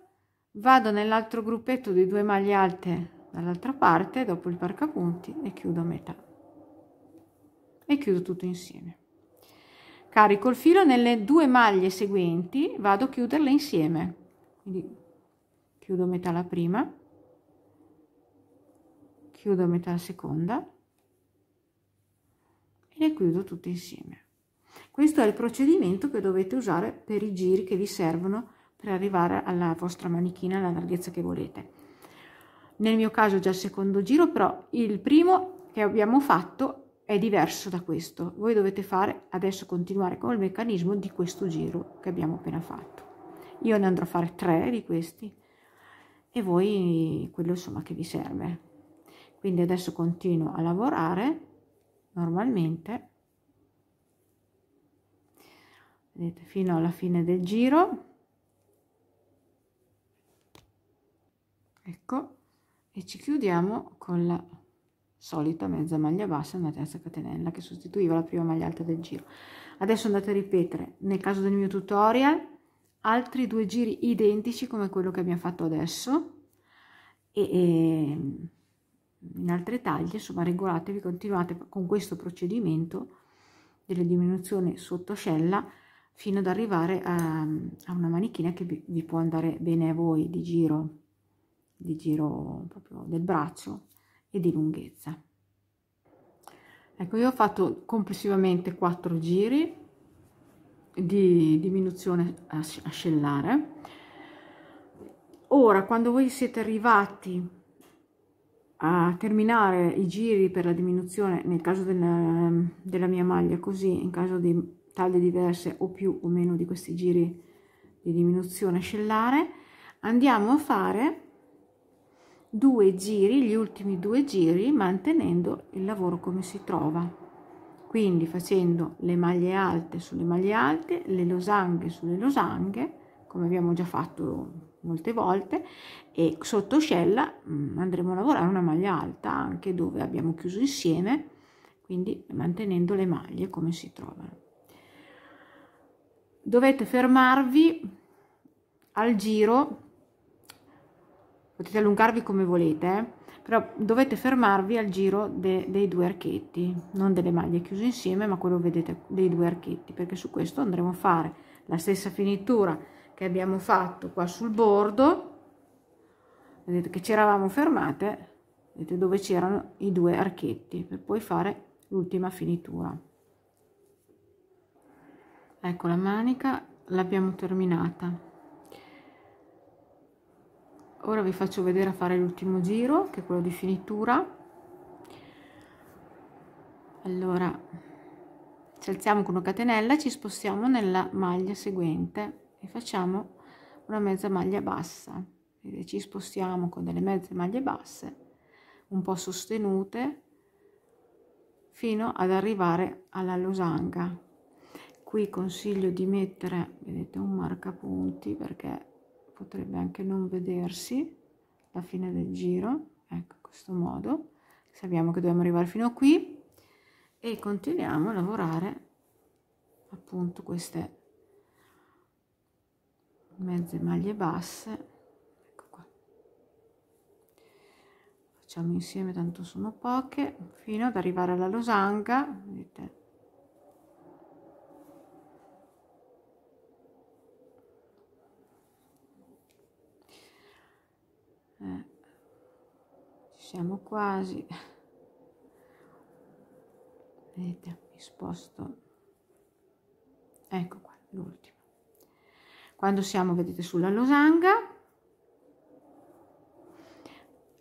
vado nell'altro gruppetto di due maglie alte dall'altra parte dopo il parcapunti e chiudo metà e chiudo tutto insieme carico il filo nelle due maglie seguenti vado a chiuderle insieme quindi chiudo metà la prima chiudo metà la seconda le chiudo tutte insieme. Questo è il procedimento che dovete usare per i giri che vi servono per arrivare alla vostra manichina alla larghezza che volete. Nel mio caso già il secondo giro, però il primo che abbiamo fatto è diverso da questo. Voi dovete fare adesso continuare con il meccanismo di questo giro che abbiamo appena fatto. Io ne andrò a fare tre di questi e voi quello insomma che vi serve. Quindi adesso continuo a lavorare normalmente vedete fino alla fine del giro ecco e ci chiudiamo con la solita mezza maglia bassa una terza catenella che sostituiva la prima maglia alta del giro adesso andate a ripetere nel caso del mio tutorial altri due giri identici come quello che abbiamo fatto adesso e, e ehm, in altre taglie, insomma regolatevi, continuate con questo procedimento delle diminuzioni sotto fino ad arrivare a, a una manichina che vi, vi può andare bene a voi di giro, di giro proprio del braccio e di lunghezza. Ecco, io ho fatto complessivamente quattro giri di diminuzione ascellare. Ora, quando voi siete arrivati a terminare i giri per la diminuzione nel caso della, della mia maglia così in caso di taglie diverse o più o meno di questi giri di diminuzione ascellare andiamo a fare due giri gli ultimi due giri mantenendo il lavoro come si trova quindi facendo le maglie alte sulle maglie alte le losanghe sulle losanghe come abbiamo già fatto molte volte e sotto ascella mm, andremo a lavorare una maglia alta anche dove abbiamo chiuso insieme quindi mantenendo le maglie come si trovano dovete fermarvi al giro potete allungarvi come volete eh, però dovete fermarvi al giro de, dei due archetti non delle maglie chiuse insieme ma quello vedete dei due archetti perché su questo andremo a fare la stessa finitura che abbiamo fatto qua sul bordo vedete che ci eravamo fermate vedete dove c'erano i due archetti per poi fare l'ultima finitura ecco la manica l'abbiamo terminata ora vi faccio vedere a fare l'ultimo giro che è quello di finitura allora ci alziamo con una catenella ci spostiamo nella maglia seguente e facciamo una mezza maglia bassa e ci spostiamo con delle mezze maglie basse un po sostenute fino ad arrivare alla losanga qui consiglio di mettere vedete un marcapunti perché potrebbe anche non vedersi la fine del giro ecco in questo modo sappiamo che dobbiamo arrivare fino a qui e continuiamo a lavorare appunto queste mezze maglie basse ecco qua. facciamo insieme tanto sono poche fino ad arrivare alla losanga vedete eh, siamo quasi vedete mi sposto ecco qua l'ultimo quando siamo, vedete, sulla losanga,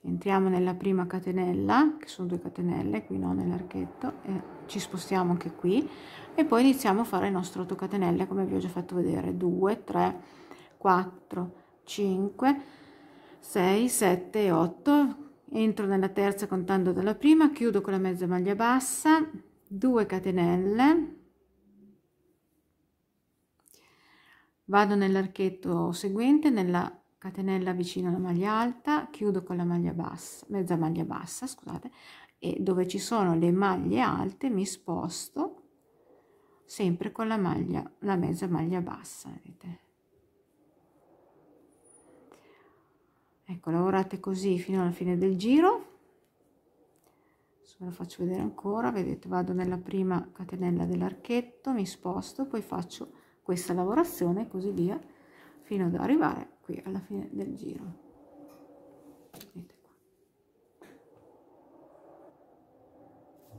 entriamo nella prima catenella, che sono due catenelle, qui no, nell'archetto, e ci spostiamo anche qui, e poi iniziamo a fare il nostro 8 catenelle, come vi ho già fatto vedere, 2, 3, 4, 5, 6, 7, 8, entro nella terza contando dalla prima, chiudo con la mezza maglia bassa, 2 catenelle, vado nell'archetto seguente nella catenella vicino alla maglia alta chiudo con la maglia bassa mezza maglia bassa scusate e dove ci sono le maglie alte mi sposto sempre con la maglia la mezza maglia bassa vedete ecco lavorate così fino alla fine del giro ve lo faccio vedere ancora vedete vado nella prima catenella dell'archetto mi sposto poi faccio questa lavorazione e così via fino ad arrivare qui alla fine del giro. Vedete.